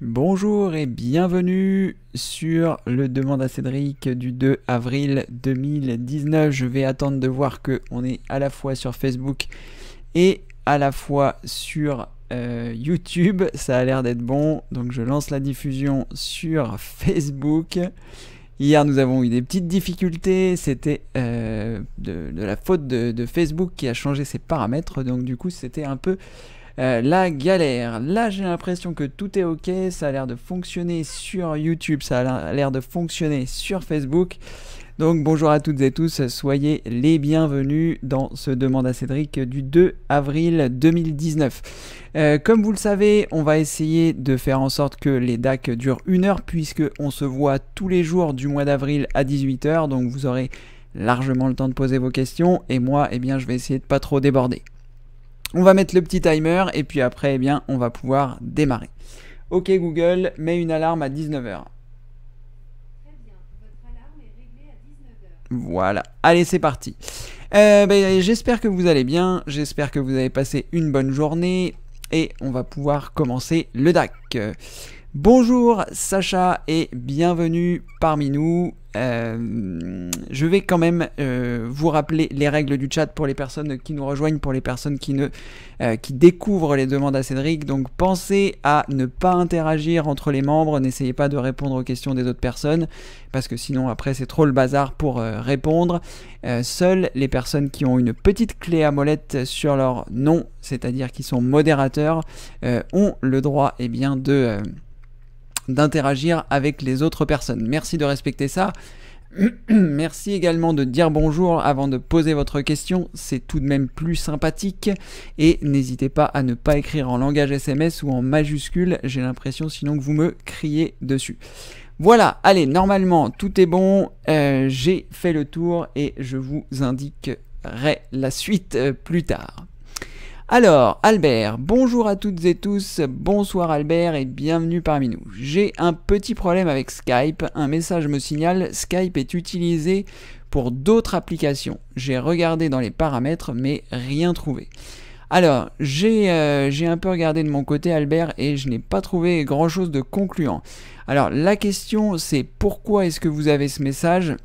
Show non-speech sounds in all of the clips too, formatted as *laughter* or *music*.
Bonjour et bienvenue sur le Demande à Cédric du 2 avril 2019. Je vais attendre de voir que on est à la fois sur Facebook et à la fois sur euh, YouTube. Ça a l'air d'être bon, donc je lance la diffusion sur Facebook. Hier, nous avons eu des petites difficultés. C'était euh, de, la faute de, Facebook qui a changé ses paramètres, donc du coup, c'était un peu euh, la galère. Là, j'ai l'impression que tout est ok, ça a l'air de fonctionner sur YouTube, ça a l'air de fonctionner sur Facebook. Donc bonjour à toutes et tous, soyez les bienvenus dans ce Demande à Cédric du 2 avril 2019. Euh, comme vous le savez, on va essayer de faire en sorte que les DAC durent une heure puisque on se voit tous les jours du mois d'avril à 18h, donc vous aurez largement le temps de poser vos questions et moi, eh bien, je vais essayer de pas trop déborder. On va mettre le petit timer et puis après, eh bien, on va pouvoir démarrer. Ok Google, mets une alarme à 19h. Voilà, allez c'est parti. Euh, ben, j'espère que vous allez bien, j'espère que vous avez passé une bonne journée et on va pouvoir commencer le DAC. Bonjour Sacha et bienvenue parmi nous. Euh, je vais quand même euh, vous rappeler les règles du chat pour les personnes qui nous rejoignent, pour les personnes qui, ne, euh, qui découvrent les demandes à Cédric. Donc pensez à ne pas interagir entre les membres, n'essayez pas de répondre aux questions des autres personnes, parce que sinon après c'est trop le bazar pour répondre. seules les personnes qui ont une petite clé à molette sur leur nom, c'est-à-dire qui sont modérateurs, ont le droit eh bien, de d'interagir avec les autres personnes. Merci de respecter ça. *clears throat* Merci également de dire bonjour avant de poser votre question, c'est tout de même plus sympathique. Et n'hésitez pas à ne pas écrire en langage SMS ou en majuscule, j'ai l'impression sinon que vous me criez dessus. Voilà, allez, normalement tout est bon, euh, j'ai fait le tour et je vous indiquerai la suite euh, plus tard. Alors, Albert, bonjour à toutes et tous, bonsoir Albert et bienvenue parmi nous. J'ai un petit problème avec Skype, un message me signale Skype est utilisé pour d'autres applications. J'ai regardé dans les paramètres mais rien trouvé. Alors, j'ai euh, un peu regardé de mon côté Albert et je n'ai pas trouvé grand chose de concluant. Alors, la question c'est pourquoi est-ce que vous avez ce message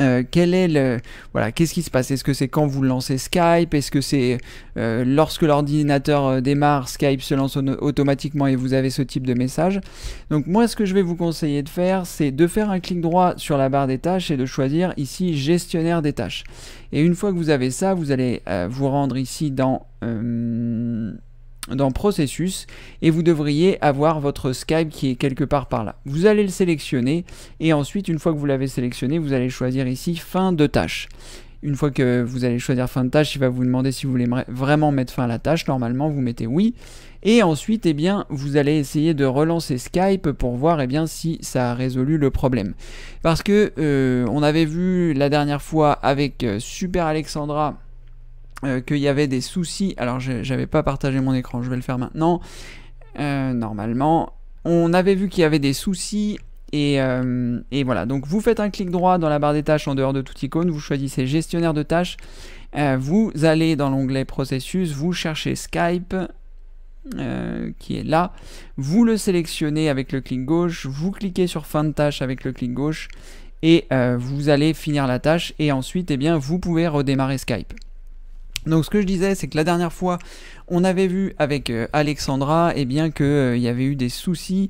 euh, quel est le voilà qu'est-ce qui se passe Est-ce que c'est quand vous lancez Skype Est-ce que c'est euh, lorsque l'ordinateur euh, démarre Skype se lance automatiquement et vous avez ce type de message Donc moi ce que je vais vous conseiller de faire c'est de faire un clic droit sur la barre des tâches et de choisir ici gestionnaire des tâches. Et une fois que vous avez ça vous allez vous rendre ici dans dans processus et vous devriez avoir votre Skype qui est quelque part par là. Vous allez le sélectionner et ensuite une fois que vous l'avez sélectionné vous allez choisir ici fin de tâche. Une fois que vous allez choisir fin de tâche, il va vous demander si vous voulez vraiment mettre fin à la tâche. Normalement, vous mettez oui. Et ensuite, eh bien, vous allez essayer de relancer Skype pour voir eh bien, si ça a résolu le problème. Parce que euh, on avait vu la dernière fois avec euh, Super Alexandra euh, qu'il y avait des soucis. Alors j'avais pas partagé mon écran, je vais le faire maintenant. Euh, normalement, on avait vu qu'il y avait des soucis. Euh, et, voilà, donc vous faites un clic droit dans la barre des tâches en dehors de toute icône, vous choisissez gestionnaire de tâches, vous allez dans l'onglet processus, vous cherchez Skype, qui est là. Vous le sélectionnez avec le clic gauche, vous cliquez sur fin de tâche avec le clic gauche et vous allez finir la tâche et ensuite eh bien, vous pouvez redémarrer Skype. Donc ce que je disais, c'est que la dernière fois, on avait vu avec euh, Alexandra, et eh bien qu'il euh, y avait eu des soucis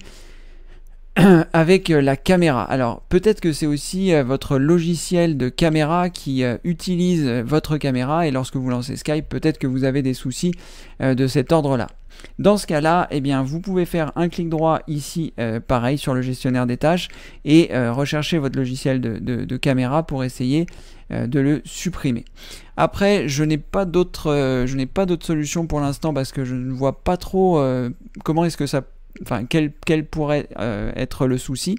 *clears throat* avec euh, la caméra. Alors peut-être que c'est aussi votre logiciel de caméra qui utilise votre caméra, et lorsque vous lancez Skype, peut-être que vous avez des soucis de cet ordre-là. Dans ce cas-là, eh bien, vous pouvez faire un clic droit ici, euh, pareil, sur le gestionnaire des tâches et euh, rechercher votre logiciel de, caméra pour essayer euh, de le supprimer. Après, je n'ai pas d'autres je solution pour l'instant parce que je ne vois pas trop comment est-ce que ça, enfin, quel, pourrait être le souci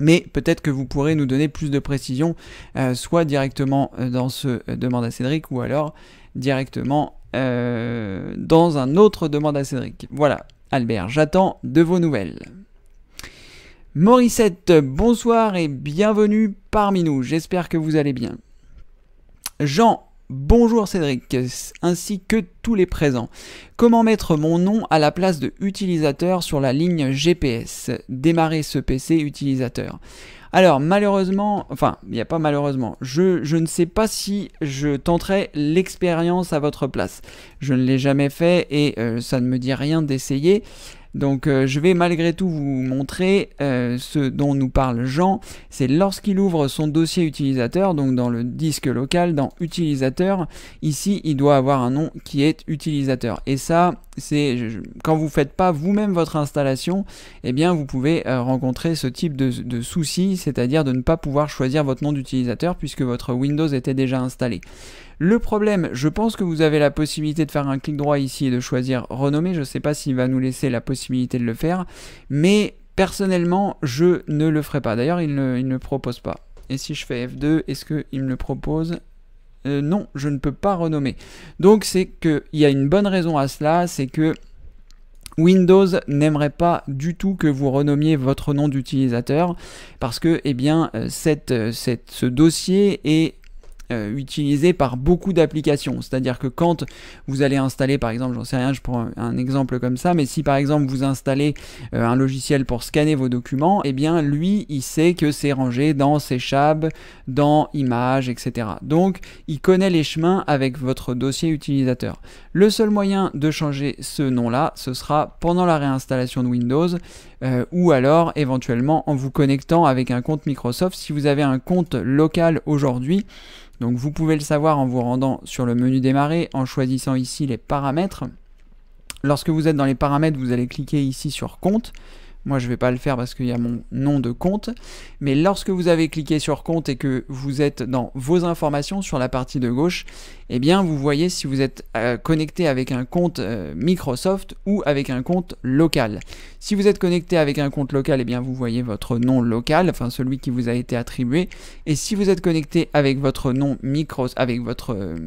mais peut-être que vous pourrez nous donner plus de précisions, soit directement dans ce demande à Cédric, ou alors directement euh, dans un autre demande à Cédric. Voilà, Albert, j'attends de vos nouvelles. Morissette, bonsoir et bienvenue parmi nous, j'espère que vous allez bien. Jean, bonjour Cédric, ainsi que tous les présents. Comment mettre mon nom à la place de utilisateur sur la ligne GPS Démarrer ce PC utilisateur. Alors, malheureusement, enfin, il n'y a pas malheureusement, je, je, ne sais pas si je tenterai l'expérience à votre place. Je ne l'ai jamais fait et euh, ça ne me dit rien d'essayer. Donc euh, je vais malgré tout vous montrer euh, ce dont nous parle Jean. C'est lorsqu'il ouvre son dossier utilisateur, donc dans le disque local, dans utilisateur, ici il doit avoir un nom qui est utilisateur. Et ça, c'est quand vous ne faites pas vous-même votre installation, eh bien vous pouvez euh, rencontrer ce type de, de souci, c'est-à-dire de ne pas pouvoir choisir votre nom d'utilisateur puisque votre Windows était déjà installé. Le problème, je pense que vous avez la possibilité de faire un clic droit ici et de choisir renommer. Je ne sais pas s'il va nous laisser la possibilité de le faire, mais personnellement, je ne le ferai pas. D'ailleurs, il ne, le propose pas. Et si je fais F2, est-ce qu'il me le propose euh, non, je ne peux pas renommer. Donc c'est qu'il y a une bonne raison à cela, c'est que Windows n'aimerait pas du tout que vous renommiez votre nom d'utilisateur parce que eh bien, euh, euh, ce dossier est euh, utilisé par beaucoup d'applications. C'est-à-dire que quand vous allez installer, par exemple, j'en sais rien, je prends un, exemple comme ça, mais si par exemple vous installez euh, un logiciel pour scanner vos documents, eh bien lui, il sait que c'est rangé dans .chab, dans Images, etc. Donc, il connaît les chemins avec votre dossier utilisateur. Le seul moyen de changer ce nom-là, ce sera pendant la réinstallation de Windows, euh, ou alors éventuellement en vous connectant avec un compte Microsoft. Si vous avez un compte local aujourd'hui, donc vous pouvez le savoir en vous rendant sur le menu démarrer, en choisissant ici les paramètres. Lorsque vous êtes dans les paramètres, vous allez cliquer ici sur compte moi, je ne vais pas le faire parce qu'il y a mon nom de compte. Mais lorsque vous avez cliqué sur compte et que vous êtes dans vos informations sur la partie de gauche, eh bien, vous voyez si vous êtes euh, connecté avec un compte euh, Microsoft ou avec un compte local. Si vous êtes connecté avec un compte local, eh bien, vous voyez votre nom local, enfin celui qui vous a été attribué. Et si vous êtes connecté avec votre nom Microsoft, avec votre euh,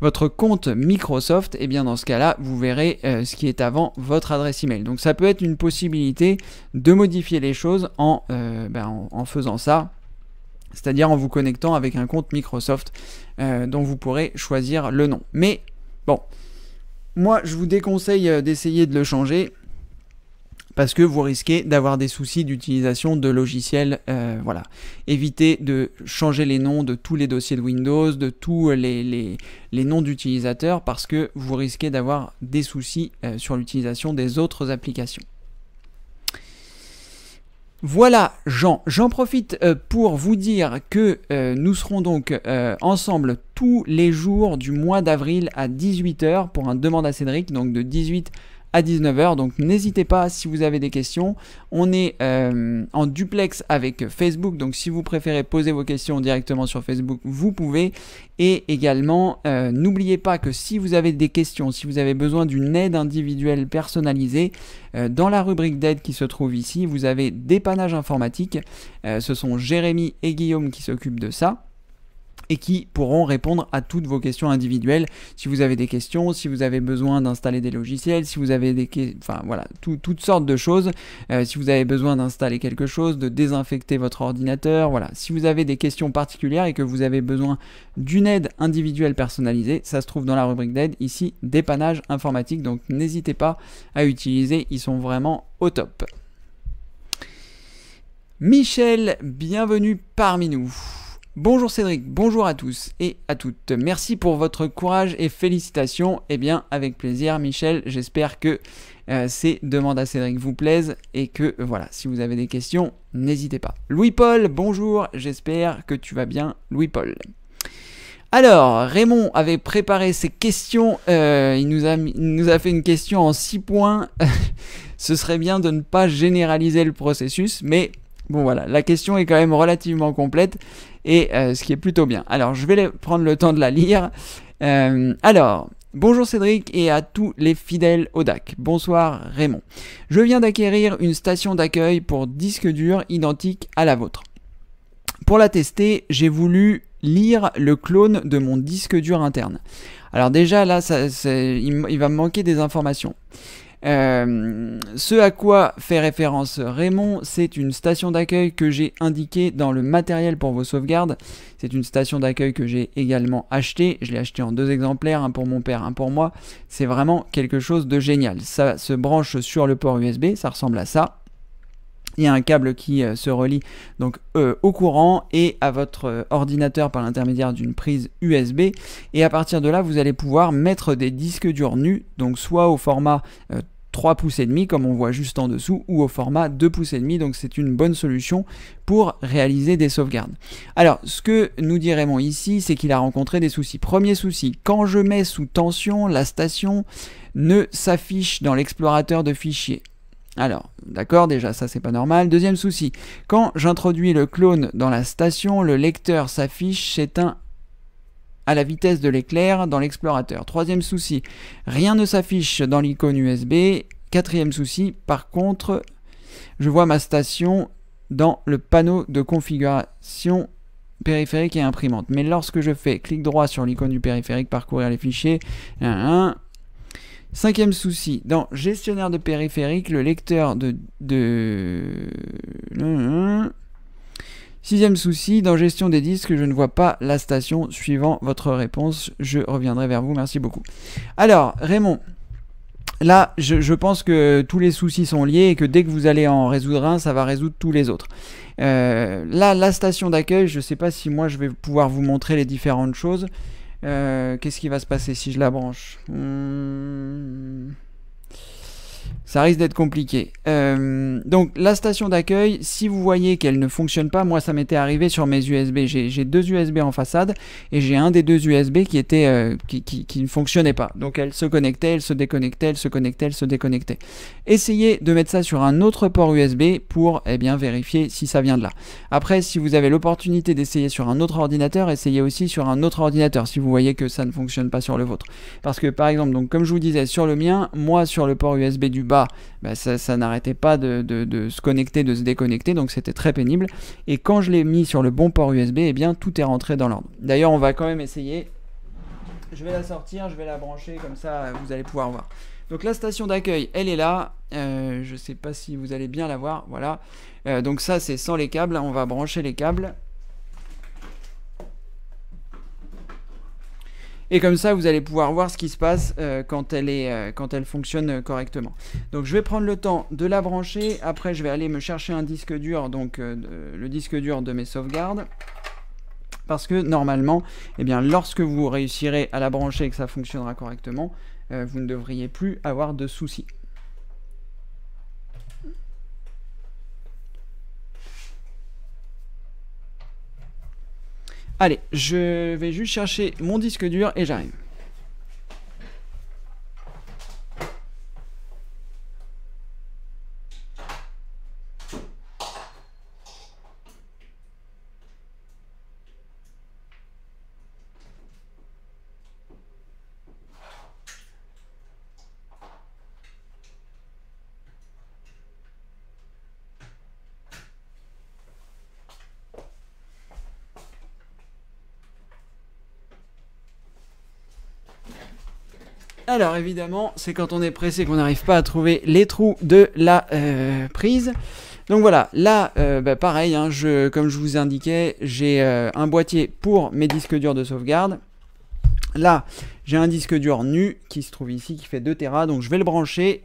votre compte Microsoft, et eh bien dans ce cas-là, vous verrez euh, ce qui est avant votre adresse email. Donc ça peut être une possibilité de modifier les choses en, euh, ben, faisant ça, c'est-à-dire en vous connectant avec un compte Microsoft euh, dont vous pourrez choisir le nom. Mais bon, moi je vous déconseille d'essayer de le changer parce que vous risquez d'avoir des soucis d'utilisation de logiciels. Euh, voilà. Évitez de changer les noms de tous les dossiers de Windows, de tous euh, les, les, noms d'utilisateurs, parce que vous risquez d'avoir des soucis euh, sur l'utilisation des autres applications. Voilà Jean, j'en profite pour vous dire que nous serons donc ensemble tous les jours du mois d'avril à 18h pour un demande à Cédric, donc de 18 h à 19h. Donc n'hésitez pas si vous avez des questions. On est euh, en duplex avec Facebook. Donc si vous préférez poser vos questions directement sur Facebook, vous pouvez. Et également, euh, n'oubliez pas que si vous avez des questions, si vous avez besoin d'une aide individuelle personnalisée, euh, dans la rubrique d'aide qui se trouve ici, vous avez dépannage informatique. ce sont Jérémy et Guillaume qui s'occupent de ça et qui pourront répondre à toutes vos questions individuelles. Si vous avez des questions, si vous avez besoin d'installer des logiciels, si vous avez des... Enfin voilà, toutes sortes de choses. Euh, si vous avez besoin d'installer quelque chose, de désinfecter votre ordinateur, voilà. Si vous avez des questions particulières et que vous avez besoin d'une aide individuelle personnalisée, ça se trouve dans la rubrique d'aide, ici, dépannage informatique. Donc n'hésitez pas à utiliser, ils sont vraiment au top. Michel, bienvenue parmi nous. Bonjour Cédric, bonjour à tous et à toutes. Merci pour votre courage et félicitations. Eh bien, avec plaisir Michel, j'espère que euh, ces demandes à Cédric vous plaisent et que voilà, si vous avez des questions, n'hésitez pas. Louis-Paul, bonjour, j'espère que tu vas bien Louis-Paul. Alors, Raymond avait préparé ses questions, euh, il, nous a, nous a fait une question en six points. *laughs* Ce serait bien de ne pas généraliser le processus, mais bon voilà, la question est quand même relativement complète et euh, ce qui est plutôt bien. Alors je vais prendre le temps de la lire. Euh, alors, Bonjour Cédric et à tous les fidèles au DAC. Bonsoir Raymond. Je viens d'acquérir une station d'accueil pour disque dur identique à la vôtre. Pour la tester, j'ai voulu lire le clone de mon disque dur interne. Alors déjà là, il, il va me manquer des informations. Euh, ce à quoi fait référence Raymond, c'est une station d'accueil que j'ai indiquée dans le matériel pour vos sauvegardes. C'est une station d'accueil que j'ai également acheté. Je l'ai acheté en deux exemplaires, un pour mon père, un pour moi. C'est vraiment quelque chose de génial. Ça se branche sur le port USB, ça ressemble à ça. Il y a un câble qui euh, se relie donc euh, au courant et à votre ordinateur par l'intermédiaire d'une prise USB. Et à partir de là, vous allez pouvoir mettre des disques durs nus, donc soit au format 3 pouces et demi comme on voit juste en dessous ou au format 2 pouces et demi donc c'est une bonne solution pour réaliser des sauvegardes. Alors ce que nous dit Raymond ici c'est qu'il a rencontré des soucis. Premier souci, quand je mets sous tension la station ne s'affiche dans l'explorateur de fichiers. Alors, d'accord, déjà ça c'est pas normal. Deuxième souci, quand j'introduis le clone dans la station, le lecteur s'affiche, c'est un à la vitesse de l'éclair dans l'explorateur. Troisième souci, rien ne s'affiche dans l'icône USB. Quatrième souci, par contre, je vois ma station dans le panneau de configuration périphérique et imprimante. Mais lorsque je fais clic droit sur l'icône du périphérique, parcourir les fichiers, Cinquième souci, dans gestionnaire de périphérique, le lecteur de... de Sixième souci, dans gestion des disques, je ne vois pas la station suivant votre réponse. Je reviendrai vers vous. Merci beaucoup. Alors, Raymond. Là, je, pense que tous les soucis sont liés et que dès que vous allez en résoudre un, ça va résoudre tous les autres. Euh, là, la station d'accueil, je ne sais pas si moi je vais pouvoir vous montrer les différentes choses. Euh, qu'est-ce qui va se passer si je la branche hmm ça risque d'être compliqué. Euh, donc la station d'accueil, si vous voyez qu'elle ne fonctionne pas, moi ça m'était arrivé sur mes USB. J'ai deux USB en façade et j'ai un des deux USB qui, était, euh, qui, ne fonctionnait pas. Donc elle se connectait, elle se déconnectait, elle se connectait, elle se déconnectait. Essayez de mettre ça sur un autre port USB pour eh bien, vérifier si ça vient de là. Après, si vous avez l'opportunité d'essayer sur un autre ordinateur, essayez aussi sur un autre ordinateur si vous voyez que ça ne fonctionne pas sur le vôtre. Parce que par exemple, donc, comme je vous disais sur le mien, moi sur le port USB du bas, bah, ça, n'arrêtait pas de, se connecter, de se déconnecter, donc c'était très pénible. Et quand je l'ai mis sur le bon port USB, et eh bien tout est rentré dans l'ordre. D'ailleurs, on va quand même essayer. Je vais la sortir, je vais la brancher, comme ça vous allez pouvoir voir. Donc la station d'accueil, elle est là. Euh, je ne sais pas si vous allez bien la voir. Voilà. Euh, donc ça, c'est sans les câbles. On va brancher les câbles. Et comme ça, vous allez pouvoir voir ce qui se passe euh, quand, elle est, euh, quand elle fonctionne euh, correctement. Donc je vais prendre le temps de la brancher. Après, je vais aller me chercher un disque dur, donc le disque dur de mes sauvegardes. Parce que normalement, eh bien, lorsque vous réussirez à la brancher et que ça fonctionnera correctement, vous ne devriez plus avoir de soucis. Allez, je vais juste chercher mon disque dur et j'arrive. Alors évidemment, c'est quand on est pressé qu'on n'arrive pas à trouver les trous de la euh, prise. Donc voilà, là, euh, bah, pareil, hein, je, comme je vous indiquais, j'ai euh, un boîtier pour mes disques durs de sauvegarde. Là, j'ai un disque dur nu qui se trouve ici, qui fait 2 Tera, donc je vais le brancher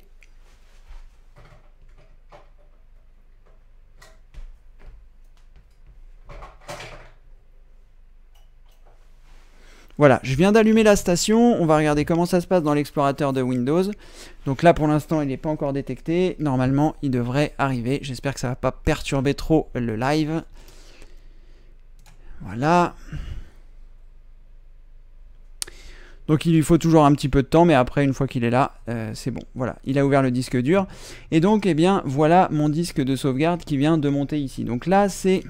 Voilà, je viens d'allumer la station, on va regarder comment ça se passe dans l'explorateur de Windows. Donc là pour l'instant il n'est pas encore détecté, normalement il devrait arriver, j'espère que ça ne va pas perturber trop le live. Voilà. Donc il lui faut toujours un petit peu de temps, mais après une fois qu'il est là, euh, c'est bon. Voilà, il a ouvert le disque dur. Et donc, eh bien, voilà mon disque de sauvegarde qui vient de monter ici. Donc là, c'est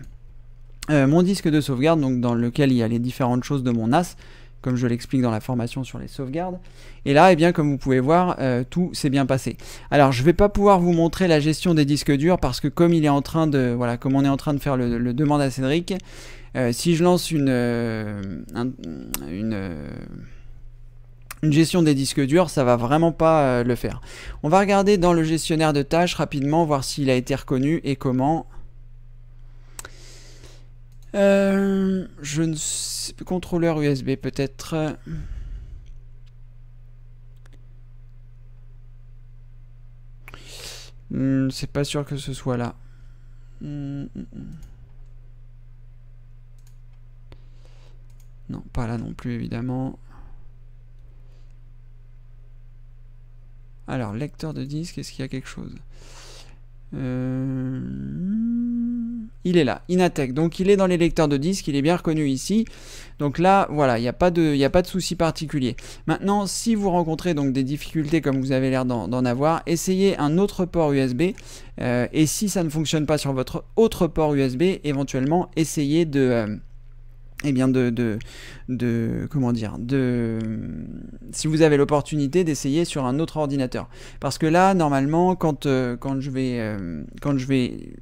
euh, mon disque de sauvegarde, donc dans lequel il y a les différentes choses de mon as comme je l'explique dans la formation sur les sauvegardes. Et là, eh bien, comme vous pouvez voir, euh, tout s'est bien passé. Alors, je ne vais pas pouvoir vous montrer la gestion des disques durs parce que comme il est en train de, voilà, comme on est en train de faire le, demande à Cédric, euh, si je lance une, euh, une, une, gestion des disques durs, ça va vraiment pas le faire. On va regarder dans le gestionnaire de tâches rapidement, voir s'il a été reconnu et comment. Euh, je ne sais Contrôleur USB peut-être. Hmm, c'est pas sûr que ce soit là. Hmm, hmm, non, pas là non plus évidemment. Alors, lecteur de disque, est-ce qu'il y a quelque chose euh, il est là, Inatec. Donc il est dans les lecteurs de disques, il est bien reconnu ici. Donc là, voilà, il n'y a pas de, y a pas de souci particulier. Maintenant, si vous rencontrez donc des difficultés comme vous avez l'air d'en avoir, essayez un autre port USB. Euh, et si ça ne fonctionne pas sur votre autre port USB, éventuellement, essayez de... Euh, eh bien de, de, comment dire de si vous avez l'opportunité d'essayer sur un autre ordinateur parce que là normalement quand euh, quand je vais quand je vais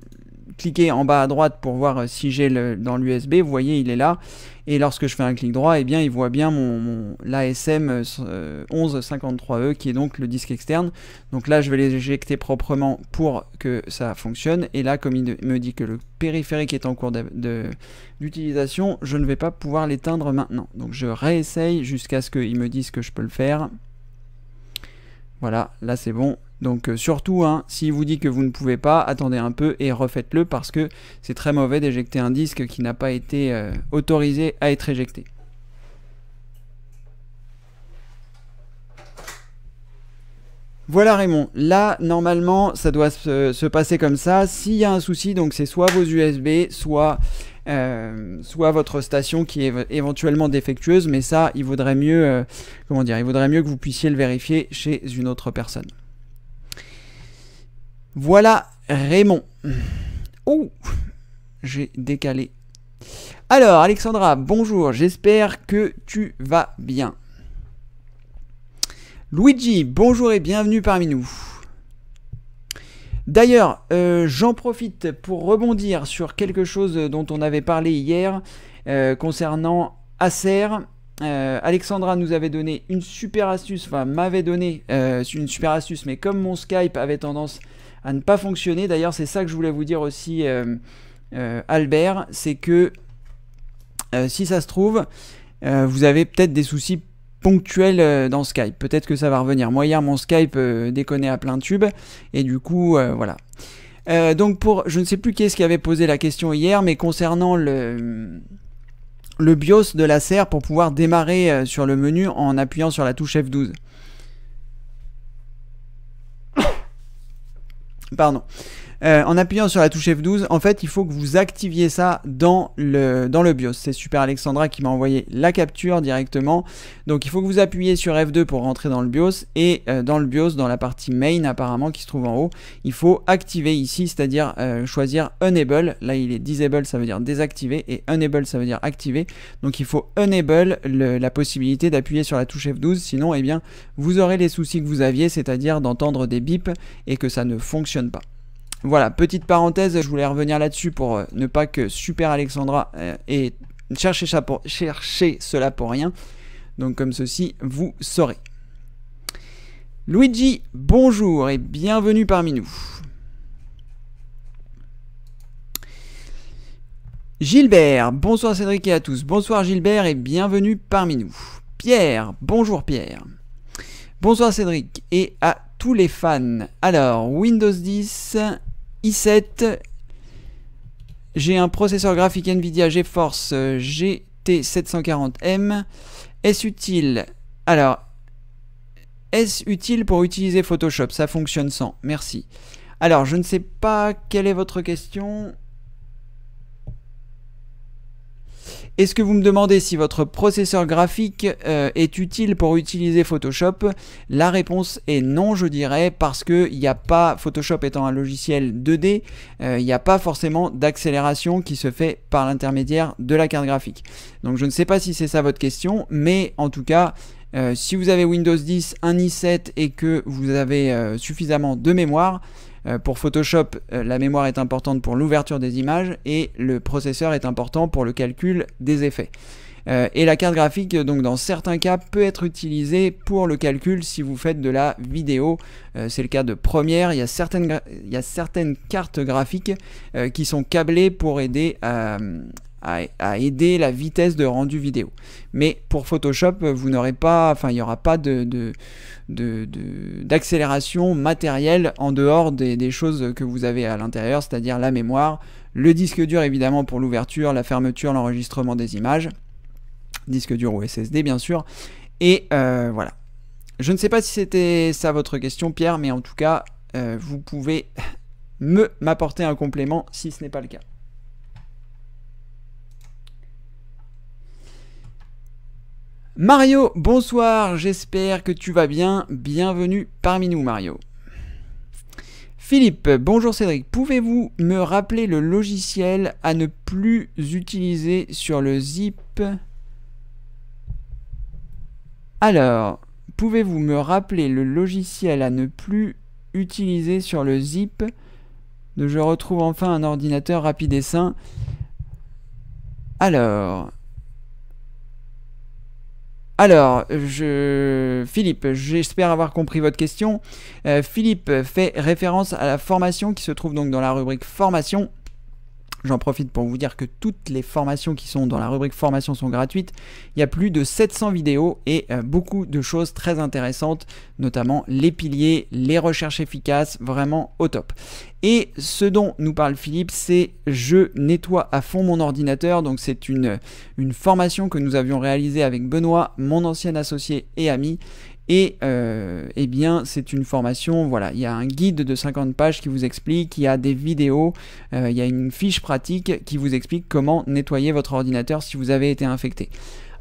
cliquez en bas à droite pour voir euh, si j'ai dans l'USB, vous voyez il est là, et lorsque je fais un clic droit, et eh bien il voit bien mon, l'ASM 1153E euh, euh, e, qui est donc le disque externe. Donc là je vais les éjecter proprement pour que ça fonctionne, et là comme il me dit que le périphérique est en cours d'utilisation, je ne vais pas pouvoir l'éteindre maintenant. Donc je réessaye jusqu'à ce qu'il me dise que je peux le faire. Voilà, là c'est bon, donc euh, surtout, hein, s'il vous dit que vous ne pouvez pas, attendez un peu et refaites-le parce que c'est très mauvais d'éjecter un disque qui n'a pas été euh, autorisé à être éjecté. Voilà Raymond, là normalement ça doit se, passer comme ça. S'il y a un souci, donc c'est soit vos USB, euh, soit, votre station qui est éventuellement défectueuse, mais ça il vaudrait mieux, comment dire, il vaudrait mieux que vous puissiez le vérifier chez une autre personne. Voilà Raymond. Ouh, j'ai décalé. Alors, Alexandra, bonjour, j'espère que tu vas bien. Luigi, bonjour et bienvenue parmi nous. D'ailleurs, euh, j'en profite pour rebondir sur quelque chose dont on avait parlé hier euh, concernant Acer. Euh, Alexandra nous avait donné une super astuce, enfin m'avait donné une super astuce, mais comme mon Skype avait tendance à ne pas fonctionner. D'ailleurs, c'est ça que je voulais vous dire aussi, euh, euh, Albert, c'est que euh, si ça se trouve, vous avez peut-être des soucis ponctuels dans Skype. Peut-être que ça va revenir. Moi hier mon Skype déconnait à plein tube et du coup voilà. donc pour je ne sais plus qui est-ce qui avait posé la question hier, mais concernant le BIOS de la serre pour pouvoir démarrer sur le menu en appuyant sur la touche F12. Pardon. Euh, en appuyant sur la touche F12, en fait, il faut que vous activiez ça dans le, dans le BIOS. C'est Super Alexandra qui m'a envoyé la capture directement. Donc il faut que vous appuyez sur F2 pour rentrer dans le BIOS. Et euh, dans le BIOS, dans la partie main apparemment qui se trouve en haut, il faut activer ici, c'est-à-dire euh, choisir Unable. Là, il est Disable, ça veut dire désactiver. Et Enable, ça veut dire activer. Donc il faut Enable la possibilité d'appuyer sur la touche F12. Sinon, eh bien, vous aurez les soucis que vous aviez, c'est-à-dire d'entendre des bips et que ça ne fonctionne pas. Voilà, petite parenthèse, je voulais revenir là-dessus pour euh, ne pas que Super Alexandra et euh, cherché, cela pour rien. Donc comme ceci, vous saurez. Luigi, bonjour et bienvenue parmi nous. Gilbert, bonsoir Cédric et à tous. Bonsoir Gilbert et bienvenue parmi nous. Pierre, bonjour Pierre. Bonsoir Cédric et à tous les fans. Alors, Windows 10, i7. J'ai un processeur graphique Nvidia GeForce euh, GT740M. Est-ce utile Alors, est-ce utile pour utiliser Photoshop Ça fonctionne sans. Merci. Alors, je ne sais pas quelle est votre question. Est-ce que vous me demandez si votre processeur graphique euh, est utile pour utiliser Photoshop La réponse est non, je dirais, parce que n'y a pas, Photoshop étant un logiciel 2D, euh, il n'y a pas forcément d'accélération qui se fait par l'intermédiaire de la carte graphique. Donc je ne sais pas si c'est ça votre question, mais en tout cas, euh, si vous avez Windows 10, un i7 et que vous avez suffisamment de mémoire, euh, pour Photoshop, euh, la mémoire est importante pour l'ouverture des images et le processeur est important pour le calcul des effets. Euh, et la carte graphique, donc dans certains cas, peut être utilisée pour le calcul si vous faites de la vidéo. c'est le cas de Première. Il y a certaines, il y certaines cartes graphiques qui sont câblées pour aider à, à, aider la vitesse de rendu vidéo. Mais pour Photoshop, vous n'aurez pas, enfin, il n'y aura pas d'accélération de, de, matérielle en dehors des, choses que vous avez à l'intérieur, c'est-à-dire la mémoire, le disque dur évidemment pour l'ouverture, la fermeture, l'enregistrement des images, disque dur ou SSD bien sûr, et euh, voilà. Je ne sais pas si c'était ça votre question, Pierre, mais en tout cas, euh, vous pouvez *laughs* m'apporter un complément si ce n'est pas le cas. Mario, bonsoir, j'espère que tu vas bien. Bienvenue parmi nous, Mario. Philippe, bonjour Cédric. Pouvez-vous me rappeler le logiciel à ne plus utiliser sur le zip Alors, pouvez-vous me rappeler le logiciel à ne plus utiliser sur le zip Je retrouve enfin un ordinateur rapide et sain. Alors, alors, je... Philippe, j'espère avoir compris votre question. Euh, Philippe fait référence à la formation qui se trouve donc dans la rubrique formation J'en profite pour vous dire que toutes les formations qui sont dans la rubrique formation sont gratuites. Il y a plus de 700 vidéos et euh, beaucoup de choses très intéressantes, notamment les piliers, les recherches efficaces, vraiment au top. Et ce dont nous parle Philippe, c'est je nettoie à fond mon ordinateur. Donc c'est une, une formation que nous avions réalisée avec Benoît, mon ancien associé et ami. Et euh, eh bien, c'est une formation, voilà, il y a un guide de 50 pages qui vous explique, il y a des vidéos, euh, il y a une fiche pratique qui vous explique comment nettoyer votre ordinateur si vous avez été infecté.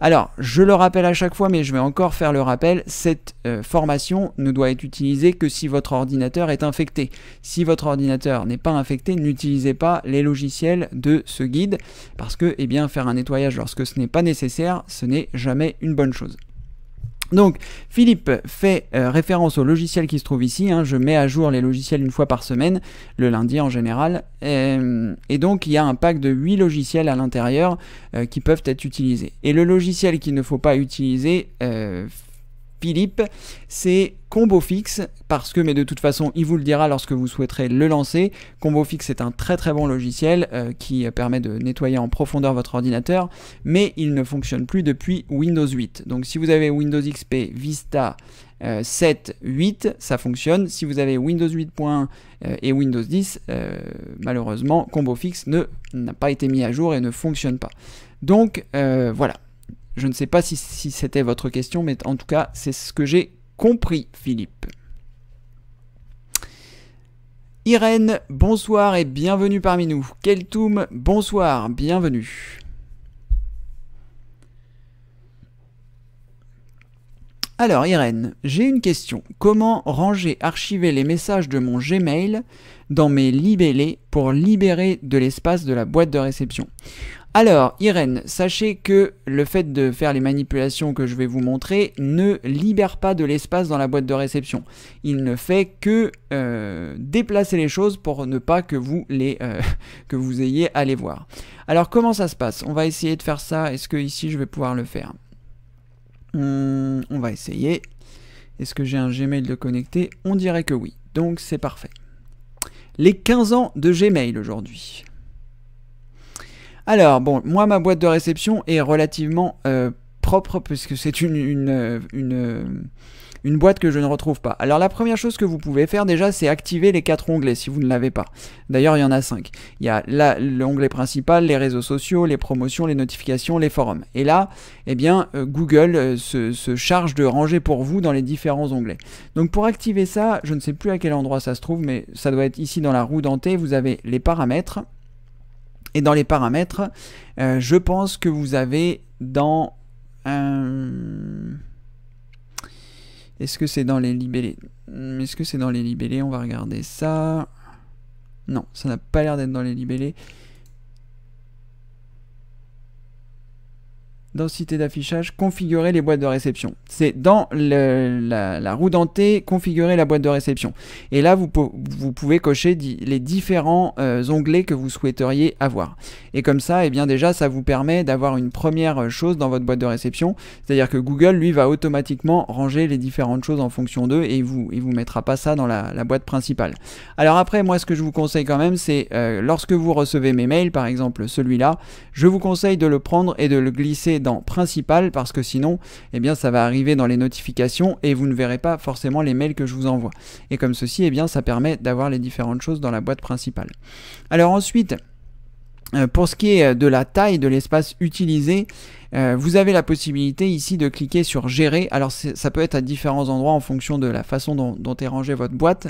Alors, je le rappelle à chaque fois, mais je vais encore faire le rappel, cette euh, formation ne doit être utilisée que si votre ordinateur est infecté. Si votre ordinateur n'est pas infecté, n'utilisez pas les logiciels de ce guide, parce que eh bien, faire un nettoyage lorsque ce n'est pas nécessaire, ce n'est jamais une bonne chose. Donc Philippe fait euh, référence au logiciel qui se trouve ici, hein. je mets à jour les logiciels une fois par semaine, le lundi en général, et, donc il y a un pack de 8 logiciels à l'intérieur euh, qui peuvent être utilisés. Et le logiciel qu'il ne faut pas utiliser, euh, Philippe, c'est ComboFix parce que, mais de toute façon, il vous le dira lorsque vous souhaiterez le lancer. ComboFix est un très très bon logiciel euh, qui permet de nettoyer en profondeur votre ordinateur, mais il ne fonctionne plus depuis Windows 8. Donc si vous avez Windows XP, Vista, 7, euh, 8, ça fonctionne. Si vous avez Windows 8.1 euh, et Windows 10, malheureusement, ComboFix n'a pas été mis à jour et ne fonctionne pas. Donc voilà, je ne sais pas si, c'était votre question, mais en tout cas, c'est ce que j'ai compris, Philippe. Irène, bonsoir et bienvenue parmi nous. Keltoum, bonsoir, bienvenue. Alors Irène, j'ai une question. Comment ranger, archiver les messages de mon Gmail dans mes libellés pour libérer de l'espace de la boîte de réception alors, Irène, sachez que le fait de faire les manipulations que je vais vous montrer ne libère pas de l'espace dans la boîte de réception. Il ne fait que euh, déplacer les choses pour ne pas que vous, les, euh, *laughs* que vous ayez à les voir. Alors, comment ça se passe On va essayer de faire ça. Est-ce que ici, je vais pouvoir le faire hmm, On va essayer. Est-ce que j'ai un Gmail de connecté On dirait que oui. Donc, c'est parfait. Les 15 ans de Gmail aujourd'hui. Alors, bon, moi, ma boîte de réception est relativement euh, propre puisque c'est une, euh, euh, une, boîte que je ne retrouve pas. Alors, la première chose que vous pouvez faire déjà, c'est activer les quatre onglets si vous ne l'avez pas. D'ailleurs, il y en a cinq. Il y a l'onglet principal, les réseaux sociaux, les promotions, les notifications, les forums. Et là, eh bien, Google se, se charge de ranger pour vous dans les différents onglets. Donc, pour activer ça, je ne sais plus à quel endroit ça se trouve, mais ça doit être ici dans la roue dentée. Vous avez les paramètres. Et dans les paramètres, euh, je pense que vous avez dans... Est-ce que c'est dans les libellés hmm, Est-ce que c'est dans les libellés On va regarder ça. Non, ça n'a pas l'air d'être dans les libellés. densité d'affichage, configurer les boîtes de réception. C'est dans la, roue dentée, configurer la boîte de réception. Et là, vous, vous pouvez cocher les différents euh, onglets que vous souhaiteriez avoir. Et comme ça, eh bien déjà, ça vous permet d'avoir une première euh, chose dans votre boîte de réception. C'est-à-dire que Google, lui, va automatiquement ranger les différentes choses en fonction d'eux et il vous, il vous mettra pas ça dans la, boîte principale. Alors après, moi, ce que je vous conseille quand même, c'est euh, lorsque vous recevez mes mails, par exemple celui-là, je vous conseille de le prendre et de le glisser dans principal parce que sinon, eh bien, ça va arriver dans les notifications et vous ne verrez pas forcément les mails que je vous envoie. Et comme ceci, eh bien, ça permet d'avoir les différentes choses dans la boîte principale. Alors ensuite, euh, pour ce qui est euh, de la taille de l'espace utilisé, euh, vous avez la possibilité ici de cliquer sur gérer. Alors ça peut être à différents endroits en fonction de la façon dont, dont est rangée votre boîte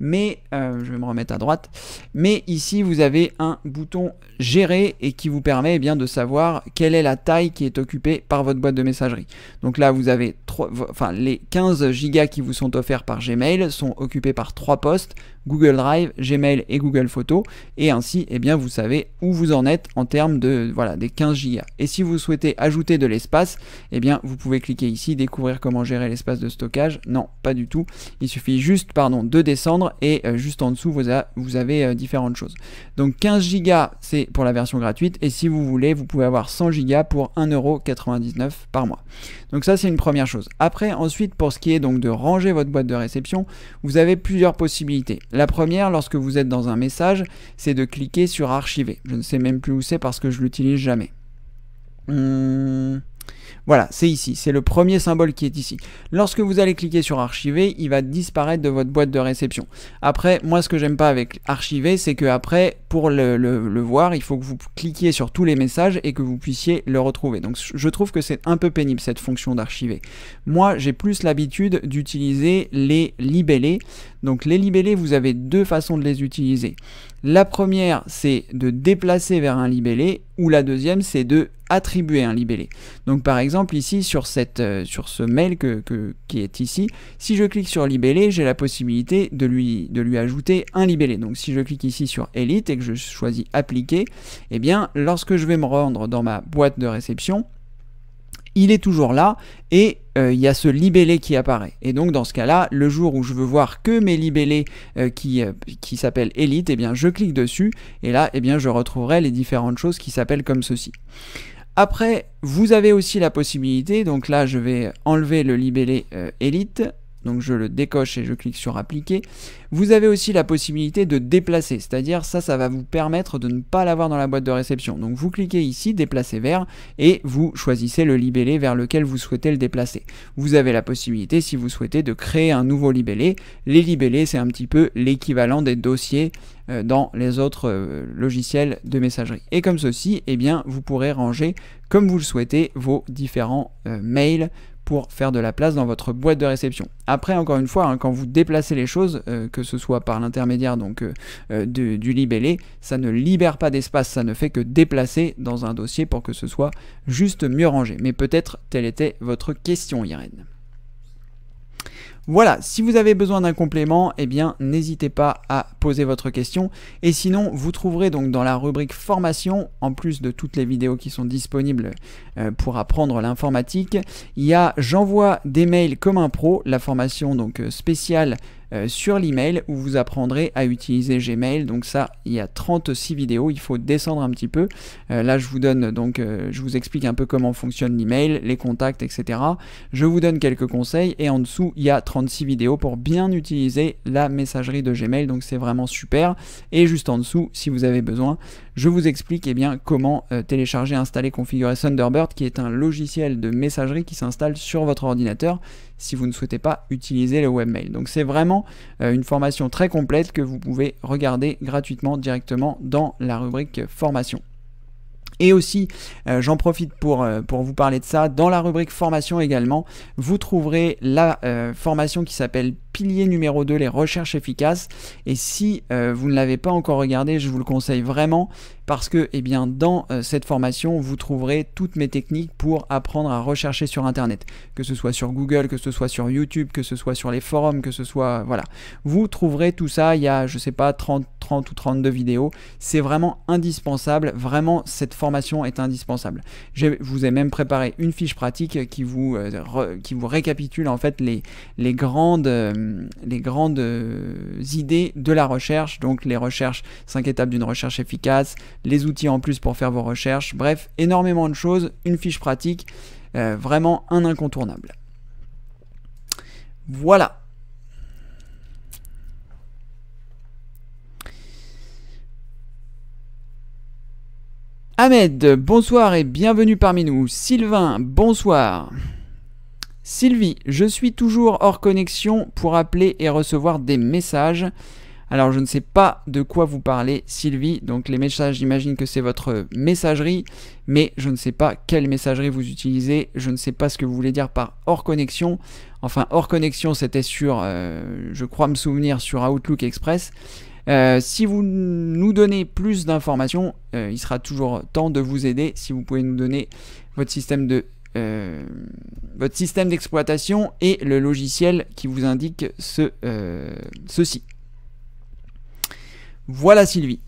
mais euh, je vais me remettre à droite. Mais ici, vous avez un bouton gérer et qui vous permet eh bien, de savoir quelle est la taille qui est occupée par votre boîte de messagerie. Donc là, vous avez trois, enfin, les 15 gigas qui vous sont offerts par Gmail sont occupés par trois postes, Google Drive, Gmail et Google Photos. Et ainsi, eh bien, vous savez où vous en êtes en termes de, voilà, des 15 gigas. Et si vous souhaitez ajouter de l'espace, eh bien, vous pouvez cliquer ici, découvrir comment gérer l'espace de stockage. Non, pas du tout. Il suffit juste, pardon, de descendre et euh, juste en dessous vous, avez euh, différentes choses. Donc 15 Go c'est pour la version gratuite et si vous voulez vous pouvez avoir 100 Go pour 1,99€ par mois. Donc ça c'est une première chose. Après ensuite pour ce qui est donc de ranger votre boîte de réception vous avez plusieurs possibilités. La première lorsque vous êtes dans un message c'est de cliquer sur archiver. Je ne sais même plus où c'est parce que je l'utilise jamais. Hum... Voilà, c'est ici, c'est le premier symbole qui est ici. Lorsque vous allez cliquer sur archiver, il va disparaître de votre boîte de réception. Après, moi ce que j'aime pas avec archiver, c'est que après, pour le, voir, il faut que vous cliquiez sur tous les messages et que vous puissiez le retrouver. Donc je trouve que c'est un peu pénible cette fonction d'archiver. Moi, j'ai plus l'habitude d'utiliser les libellés. Donc les libellés, vous avez deux façons de les utiliser. La première, c'est de déplacer vers un libellé, ou la deuxième, c'est de attribuer un libellé. Donc par exemple ici sur, cette, euh, sur ce mail que, qui est ici, si je clique sur libellé, j'ai la possibilité de lui, de lui ajouter un libellé. Donc si je clique ici sur élite et que je choisis appliquer, et eh bien lorsque je vais me rendre dans ma boîte de réception, il est toujours là et euh, il y a ce libellé qui apparaît. Et donc dans ce cas-là, le jour où je veux voir que mes libellés euh, qui, qui s'appellent élite et eh bien je clique dessus et là et eh bien, je retrouverai les différentes choses qui s'appellent comme ceci. Après, vous avez aussi la possibilité, donc là je vais enlever le libellé euh, élite. Donc je le décoche et je clique sur appliquer. Vous avez aussi la possibilité de déplacer, c'est-à-dire ça, ça va vous permettre de ne pas l'avoir dans la boîte de réception. Donc vous cliquez ici, déplacer vers, et vous choisissez le libellé vers lequel vous souhaitez le déplacer. Vous avez la possibilité, si vous souhaitez, de créer un nouveau libellé. Les libellés, c'est un petit peu l'équivalent des dossiers euh, dans les autres euh, logiciels de messagerie. Et comme ceci, eh bien, vous pourrez ranger comme vous le souhaitez vos différents euh, mails pour faire de la place dans votre boîte de réception. Après, encore une fois, hein, quand vous déplacez les choses, euh, que ce soit par l'intermédiaire donc euh, euh, du libellé, ça ne libère pas d'espace, ça ne fait que déplacer dans un dossier pour que ce soit juste mieux rangé. Mais peut-être telle était votre question, Irène. Voilà, si vous avez besoin d'un complément, eh bien n'hésitez pas à poser votre question. Et sinon, vous trouverez donc dans la rubrique formation, en plus de toutes les vidéos qui sont disponibles euh, pour apprendre l'informatique, il y a J'envoie des mails comme un pro, la formation donc euh, spéciale euh, sur l'email où vous apprendrez à utiliser Gmail. Donc ça, il y a 36 vidéos, il faut descendre un petit peu. Euh, là, je vous donne donc, euh, je vous explique un peu comment fonctionne l'email, les contacts, etc. Je vous donne quelques conseils et en dessous, il y a 36 vidéos pour bien utiliser la messagerie de Gmail. Donc c'est vraiment super. Et juste en dessous, si vous avez besoin, je vous explique eh bien, comment télécharger, installer, configurer Thunderbird, qui est un logiciel de messagerie qui s'installe sur votre ordinateur si vous ne souhaitez pas utiliser le webmail. Donc c'est vraiment euh, une formation très complète que vous pouvez regarder gratuitement directement dans la rubrique formation. Et aussi, euh, j'en profite pour, euh, pour, vous parler de ça, dans la rubrique formation également, vous trouverez la formation qui s'appelle pilier numéro 2, les recherches efficaces. Et si euh, vous ne l'avez pas encore regardé, je vous le conseille vraiment parce que eh bien, dans euh, cette formation, vous trouverez toutes mes techniques pour apprendre à rechercher sur Internet. Que ce soit sur Google, que ce soit sur YouTube, que ce soit sur les forums, que ce soit... Voilà. Vous trouverez tout ça. Il y a, je sais pas, 30, 30 ou 32 vidéos. C'est vraiment indispensable. Vraiment, cette formation est indispensable. Je vous ai même préparé une fiche pratique qui vous, euh, qui vous récapitule en fait les, les grandes euh, les grandes euh, idées de la recherche, donc les recherches, cinq étapes d'une recherche efficace, les outils en plus pour faire vos recherches, bref, énormément de choses, une fiche pratique, euh, vraiment un incontournable. Voilà. Ahmed, bonsoir et bienvenue parmi nous. Sylvain, bonsoir. Sylvie, je suis toujours hors connexion pour appeler et recevoir des messages. Alors je ne sais pas de quoi vous parlez Sylvie, donc les messages j'imagine que c'est votre messagerie, mais je ne sais pas quelle messagerie vous utilisez, je ne sais pas ce que vous voulez dire par hors connexion. Enfin hors connexion c'était sur, euh, je crois me souvenir, sur Outlook Express. Euh, si vous nous donnez plus d'informations, euh, il sera toujours temps de vous aider. Si vous pouvez nous donner votre système de euh, votre système d'exploitation et le logiciel qui vous indique euh, ceci. Voilà Sylvie.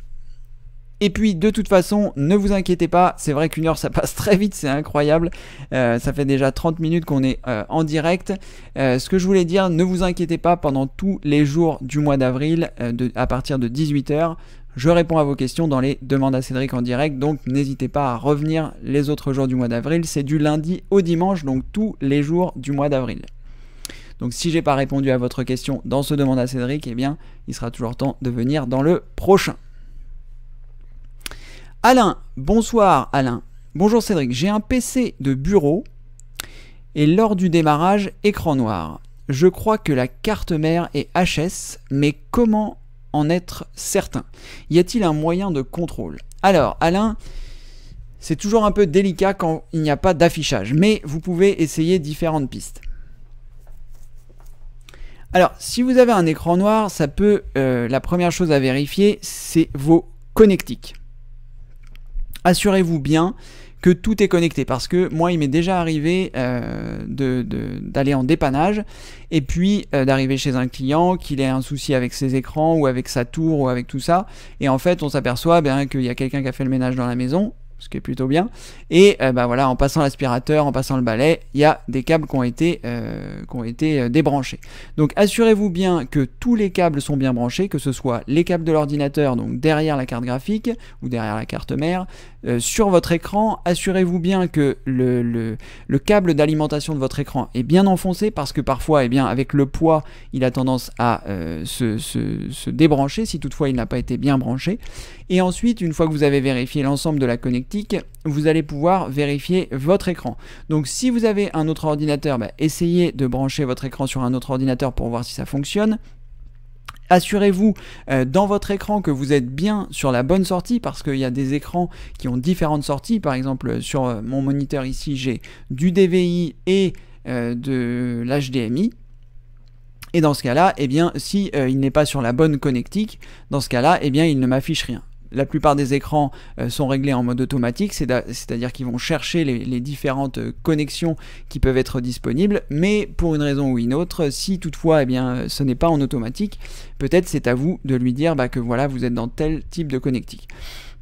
Et puis de toute façon, ne vous inquiétez pas, c'est vrai qu'une heure ça *laughs* passe très vite, c'est incroyable. Euh, ça fait déjà 30 minutes qu'on est en direct. ce que je voulais dire, ne vous inquiétez pas, pendant tous les jours du mois d'avril, à partir de 18h, je réponds à vos questions dans les demandes à Cédric en direct, donc n'hésitez pas à revenir les autres jours du mois d'avril. C'est du lundi au dimanche, donc tous les jours du mois d'avril. Donc si j'ai pas répondu à votre question dans ce demande à Cédric, eh bien, il sera toujours temps de venir dans le prochain. Alain, bonsoir Alain. Bonjour Cédric, j'ai un PC de bureau et lors du démarrage, écran noir. Je crois que la carte mère est HS, mais comment en être certain. Y a-t-il un moyen de contrôle Alors, Alain, c'est toujours un peu délicat quand il n'y a pas d'affichage, mais vous pouvez essayer différentes pistes. Alors, si vous avez un écran noir, ça peut, euh, la première chose à vérifier, c'est vos connectiques. Assurez-vous bien que tout est connecté. Parce que moi, il m'est déjà arrivé euh, d'aller de, en dépannage et puis euh, d'arriver chez un client, qu'il ait un souci avec ses écrans ou avec sa tour ou avec tout ça. Et en fait, on s'aperçoit bien qu'il y a quelqu'un qui a fait le ménage dans la maison ce qui est plutôt bien. Et euh, bah, voilà, en passant l'aspirateur, en passant le balai, il y a des câbles qui ont été, euh, qui ont été euh, débranchés. Donc assurez-vous bien que tous les câbles sont bien branchés, que ce soit les câbles de l'ordinateur, donc derrière la carte graphique ou derrière la carte mère, sur votre écran, assurez-vous bien que le, le, câble d'alimentation de votre écran est bien enfoncé parce que parfois, eh bien, avec le poids, il a tendance à se, se débrancher si toutefois il n'a pas été bien branché. Et ensuite, une fois que vous avez vérifié l'ensemble de la connectivité, vous allez pouvoir vérifier votre écran. Donc si vous avez un autre ordinateur, bah, essayez de brancher votre écran sur un autre ordinateur pour voir si ça fonctionne. Assurez-vous euh, dans votre écran que vous êtes bien sur la bonne sortie parce qu'il y a des écrans qui ont différentes sorties. Par exemple, sur euh, mon moniteur ici, j'ai du DVI et euh, de l'HDMI. Et dans ce cas-là, et eh bien, si il n'est pas sur la bonne connectique, dans ce cas-là, eh bien, il ne m'affiche rien la plupart des écrans euh, sont réglés en mode automatique, c'est-à-dire qu'ils vont chercher les, différentes euh, connexions qui peuvent être disponibles, mais pour une raison ou une autre, si toutefois eh bien, euh, ce n'est pas en automatique, peut-être c'est à vous de lui dire bah, que voilà, vous êtes dans tel type de connectique.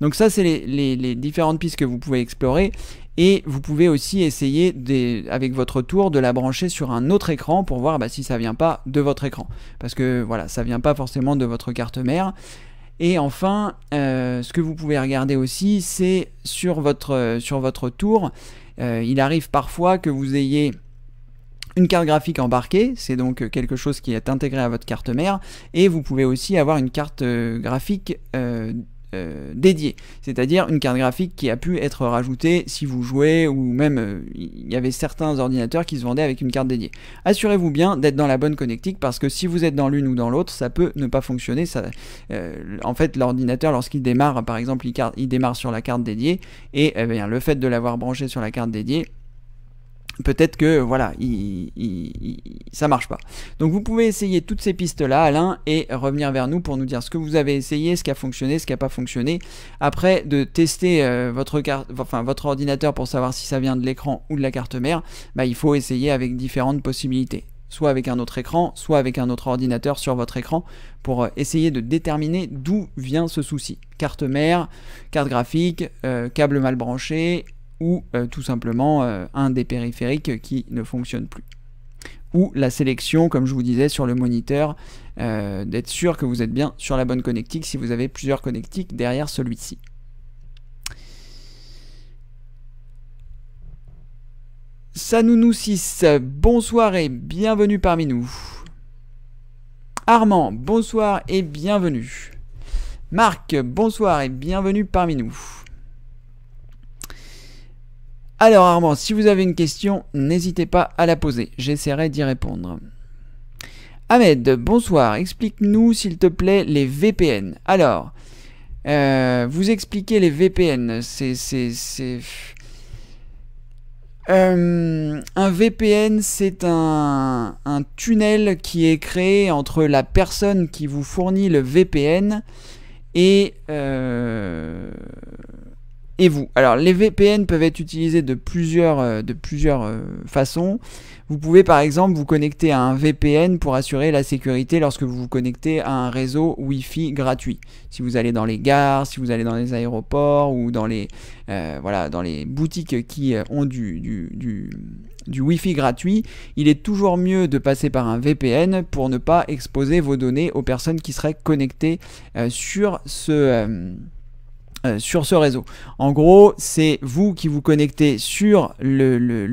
Donc ça, c'est les, différentes pistes que vous pouvez explorer. Et vous pouvez aussi essayer avec votre tour de la brancher sur un autre écran pour voir bah, si ça vient pas de votre écran. Parce que voilà, ça vient pas forcément de votre carte mère. Et enfin, euh, ce que vous pouvez regarder aussi, c'est sur votre, euh, sur votre tour, euh, il arrive parfois que vous ayez une carte graphique embarquée, c'est donc quelque chose qui est intégré à votre carte mère, et vous pouvez aussi avoir une carte graphique euh, dédié, c'est-à-dire une carte graphique qui a pu être rajoutée si vous jouez ou même euh, il y avait certains ordinateurs qui se vendaient avec une carte dédiée. Assurez-vous bien d'être dans la bonne connectique parce que si vous êtes dans l'une ou dans l'autre, ça peut ne pas fonctionner. Ça, euh, en fait, l'ordinateur lorsqu'il démarre, par exemple, il, démarre sur la carte dédiée et eh bien, le fait de l'avoir branché sur la carte dédiée, peut-être que voilà, il, ça marche pas. Donc vous pouvez essayer toutes ces pistes-là, Alain, et revenir vers nous pour nous dire ce que vous avez essayé, ce qui a fonctionné, ce qui n'a pas fonctionné. Après, de tester euh, votre, carte, votre ordinateur pour savoir si ça vient de l'écran ou de la carte mère, bah, il faut essayer avec différentes possibilités soit avec un autre écran, soit avec un autre ordinateur sur votre écran, pour euh, essayer de déterminer d'où vient ce souci. Carte mère, carte graphique, euh, câble mal branché, ou euh, tout simplement euh, un des périphériques qui ne fonctionne plus. Ou la sélection, comme je vous disais, sur le moniteur, euh, d'être sûr que vous êtes bien sur la bonne connectique si vous avez plusieurs connectiques derrière celui-ci. Sanounou 6, bonsoir et bienvenue parmi nous. Armand, bonsoir et bienvenue. Marc, bonsoir et bienvenue parmi nous. Alors Armand, si vous avez une question, n'hésitez pas à la poser, j'essaierai d'y répondre. Ahmed, bonsoir, explique-nous s'il te plaît les VPN. Alors, euh, vous expliquez les VPN, euh, c'est... un VPN, c'est un, tunnel qui est créé entre la personne qui vous fournit le VPN et euh, et vous. Alors les VPN peuvent être utilisés de plusieurs, euh, de plusieurs euh, façons. Vous pouvez par exemple vous connecter à un VPN pour assurer la sécurité lorsque vous vous connectez à un réseau Wi-Fi gratuit. Si vous allez dans les gares, si vous allez dans les aéroports ou dans les, euh, voilà, dans les boutiques qui ont du, du, du, du Wi-Fi gratuit, il est toujours mieux de passer par un VPN pour ne pas exposer vos données aux personnes qui seraient connectées sur ce euh, sur ce réseau. En gros, c'est vous qui vous connectez sur le, le,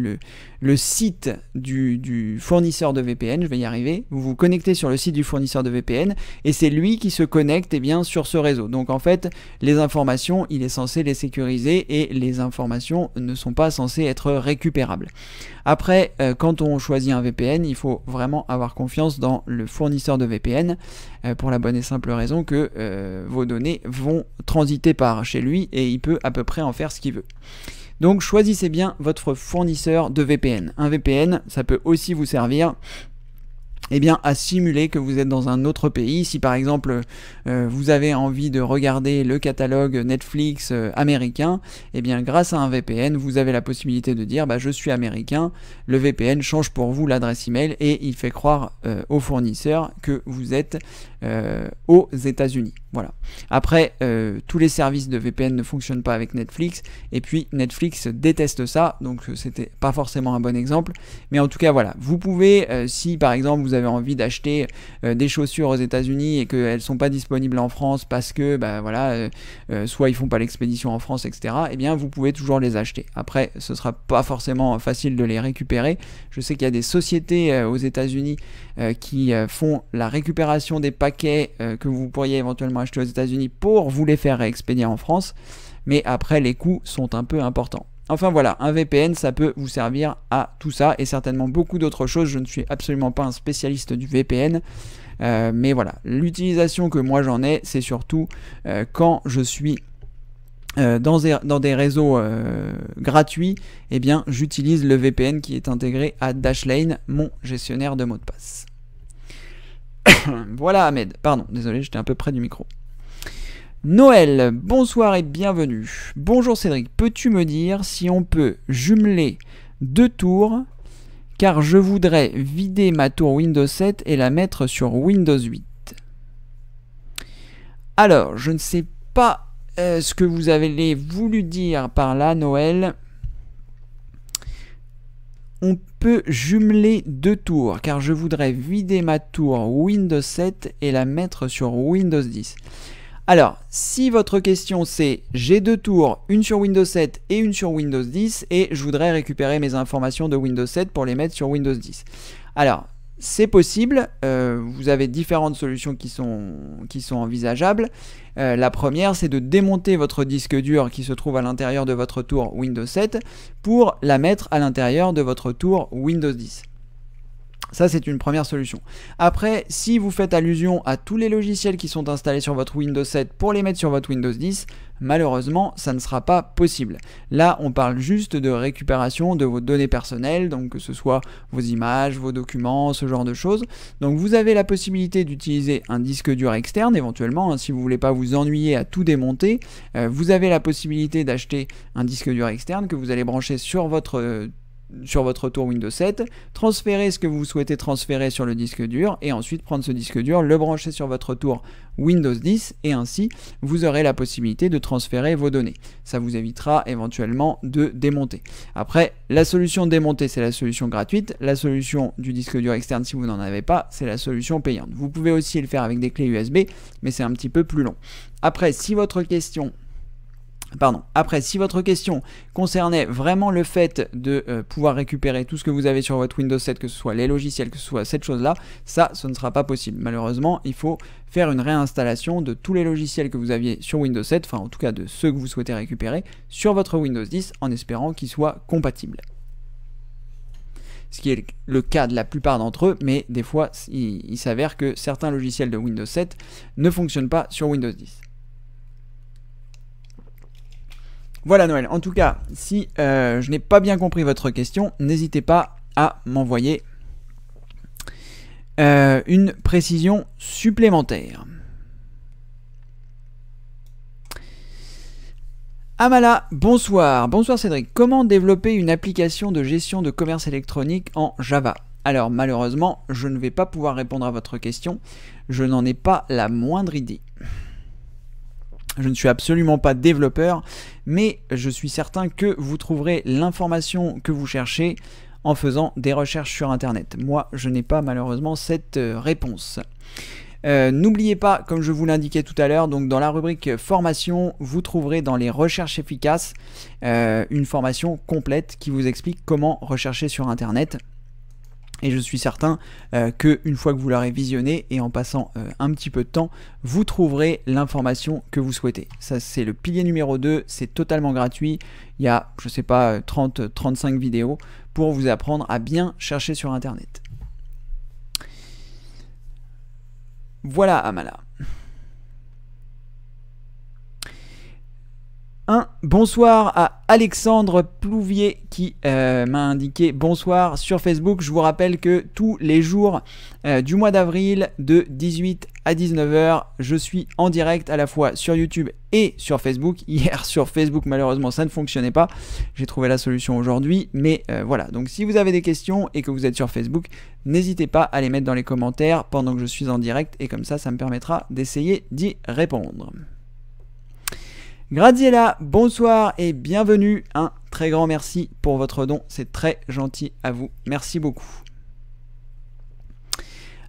le site du, fournisseur de VPN, je vais y arriver, vous vous connectez sur le site du fournisseur de VPN et c'est lui qui se connecte eh bien, sur ce réseau. Donc en fait, les informations, il est censé les sécuriser et les informations ne sont pas censées être récupérables. Après, euh, quand on choisit un VPN, il faut vraiment avoir confiance dans le fournisseur de VPN euh, pour la bonne et simple raison que euh, vos données vont transiter par chez lui et il peut à peu près en faire ce qu'il veut. Donc choisissez bien votre fournisseur de VPN. Un VPN, ça peut aussi vous servir eh bien, à simuler que vous êtes dans un autre pays. Si par exemple euh, vous avez envie de regarder le catalogue Netflix euh, américain, eh bien, grâce à un VPN, vous avez la possibilité de dire bah, je suis américain. Le VPN change pour vous l'adresse email et il fait croire euh, au fournisseur que vous êtes euh, aux États-Unis. Voilà. Après, euh, tous les services de VPN ne fonctionnent pas avec Netflix, et puis Netflix déteste ça, donc euh, c'était pas forcément un bon exemple. Mais en tout cas, voilà. Vous pouvez, si par exemple vous avez envie d'acheter des chaussures aux États-Unis et qu'elles sont pas disponibles en France parce que, ben voilà, soit ils font pas l'expédition en France, etc. Eh bien, vous pouvez toujours les acheter. Après, ce sera pas forcément facile de les récupérer. Je sais qu'il y a des sociétés aux États-Unis qui font la récupération des pages euh, que vous pourriez éventuellement acheter aux États-Unis pour vous les faire expédier en France. Mais après, les coûts sont un peu importants. Enfin voilà, un VPN, ça peut vous servir à tout ça et certainement beaucoup d'autres choses. Je ne suis absolument pas un spécialiste du VPN. Euh, mais voilà, l'utilisation que moi j'en ai, c'est surtout euh, quand je suis dans, des, dans des, réseaux gratuits, et eh bien j'utilise le VPN qui est intégré à Dashlane, mon gestionnaire de mots de passe. *coughs* voilà Ahmed, pardon, désolé, j'étais un peu près du micro. Noël, bonsoir et bienvenue. Bonjour Cédric, peux-tu me dire si on peut jumeler deux tours car je voudrais vider ma tour Windows 7 et la mettre sur Windows 8 Alors, je ne sais pas euh, ce que vous avez voulu dire par là, Noël. On peut jumeler deux tours car je voudrais vider ma tour Windows 7 et la mettre sur Windows 10. Alors, si votre question c'est j'ai deux tours, une sur Windows 7 et une sur Windows 10 et je voudrais récupérer mes informations de Windows 7 pour les mettre sur Windows 10. Alors, c'est possible, euh, vous avez différentes solutions qui sont, qui sont envisageables. Euh, la première, c'est de démonter votre disque dur qui se trouve à l'intérieur de votre tour Windows 7 pour la mettre à l'intérieur de votre tour Windows 10. Ça, c'est une première solution. Après, si vous faites allusion à tous les logiciels qui sont installés sur votre Windows 7 pour les mettre sur votre Windows 10, malheureusement, ça ne sera pas possible. Là, on parle juste de récupération de vos données personnelles, donc que ce soit vos images, vos documents, ce genre de choses. Donc vous avez la possibilité d'utiliser un disque dur externe, éventuellement, hein, si vous ne voulez pas vous ennuyer à tout démonter. Euh, vous avez la possibilité d'acheter un disque dur externe que vous allez brancher sur votre... Euh, sur votre tour Windows 7, transférer ce que vous souhaitez transférer sur le disque dur et ensuite prendre ce disque dur, le brancher sur votre tour Windows 10 et ainsi vous aurez la possibilité de transférer vos données. Ça vous évitera éventuellement de démonter. Après, la solution démontée c'est la solution gratuite, la solution du disque dur externe si vous n'en avez pas c'est la solution payante. Vous pouvez aussi le faire avec des clés USB mais c'est un petit peu plus long. Après, si votre question Pardon. Après, si votre question concernait vraiment le fait de euh, pouvoir récupérer tout ce que vous avez sur votre Windows 7, que ce soit les logiciels, que ce soit cette chose-là, ça, ce ne sera pas possible. Malheureusement, il faut faire une réinstallation de tous les logiciels que vous aviez sur Windows 7, enfin en tout cas de ceux que vous souhaitez récupérer, sur votre Windows 10 en espérant qu'ils soient compatibles. Ce qui est le cas de la plupart d'entre eux, mais des fois, il s'avère que certains logiciels de Windows 7 ne fonctionnent pas sur Windows 10. Voilà Noël, en tout cas, si euh, je n'ai pas bien compris votre question, n'hésitez pas à m'envoyer euh, une précision supplémentaire. Amala, bonsoir. Bonsoir Cédric. Comment développer une application de gestion de commerce électronique en Java Alors malheureusement, je ne vais pas pouvoir répondre à votre question. Je n'en ai pas la moindre idée. Je ne suis absolument pas développeur, mais je suis certain que vous trouverez l'information que vous cherchez en faisant des recherches sur Internet. Moi, je n'ai pas malheureusement cette euh, réponse. Euh, n'oubliez pas, comme je vous l'indiquais tout à l'heure, donc dans la rubrique formation, vous trouverez dans les recherches efficaces euh, une formation complète qui vous explique comment rechercher sur Internet. Et je suis certain qu'une euh, que une fois que vous l'aurez visionné et en passant euh, un petit peu de temps, vous trouverez l'information que vous souhaitez. Ça c'est le pilier numéro 2, c'est totalement gratuit. Il y a, je ne sais pas, 30 euh, 35 vidéos pour vous apprendre à bien chercher sur internet. Voilà Amala. un bonsoir à Alexandre Plouvier qui euh, m'a indiqué bonsoir sur Facebook. Je vous rappelle que tous les jours euh, du mois d'avril de 18 à 19h, je suis en direct à la fois sur YouTube et sur Facebook. *laughs* Hier sur Facebook malheureusement ça ne fonctionnait pas. J'ai trouvé la solution aujourd'hui. Mais euh, voilà, donc si vous avez des questions et que vous êtes sur Facebook, n'hésitez pas à les mettre dans les commentaires pendant que je suis en direct et comme ça ça me permettra d'essayer d'y répondre. Graziella, bonsoir et bienvenue. Un très grand merci pour votre don, c'est très gentil à vous. Merci beaucoup.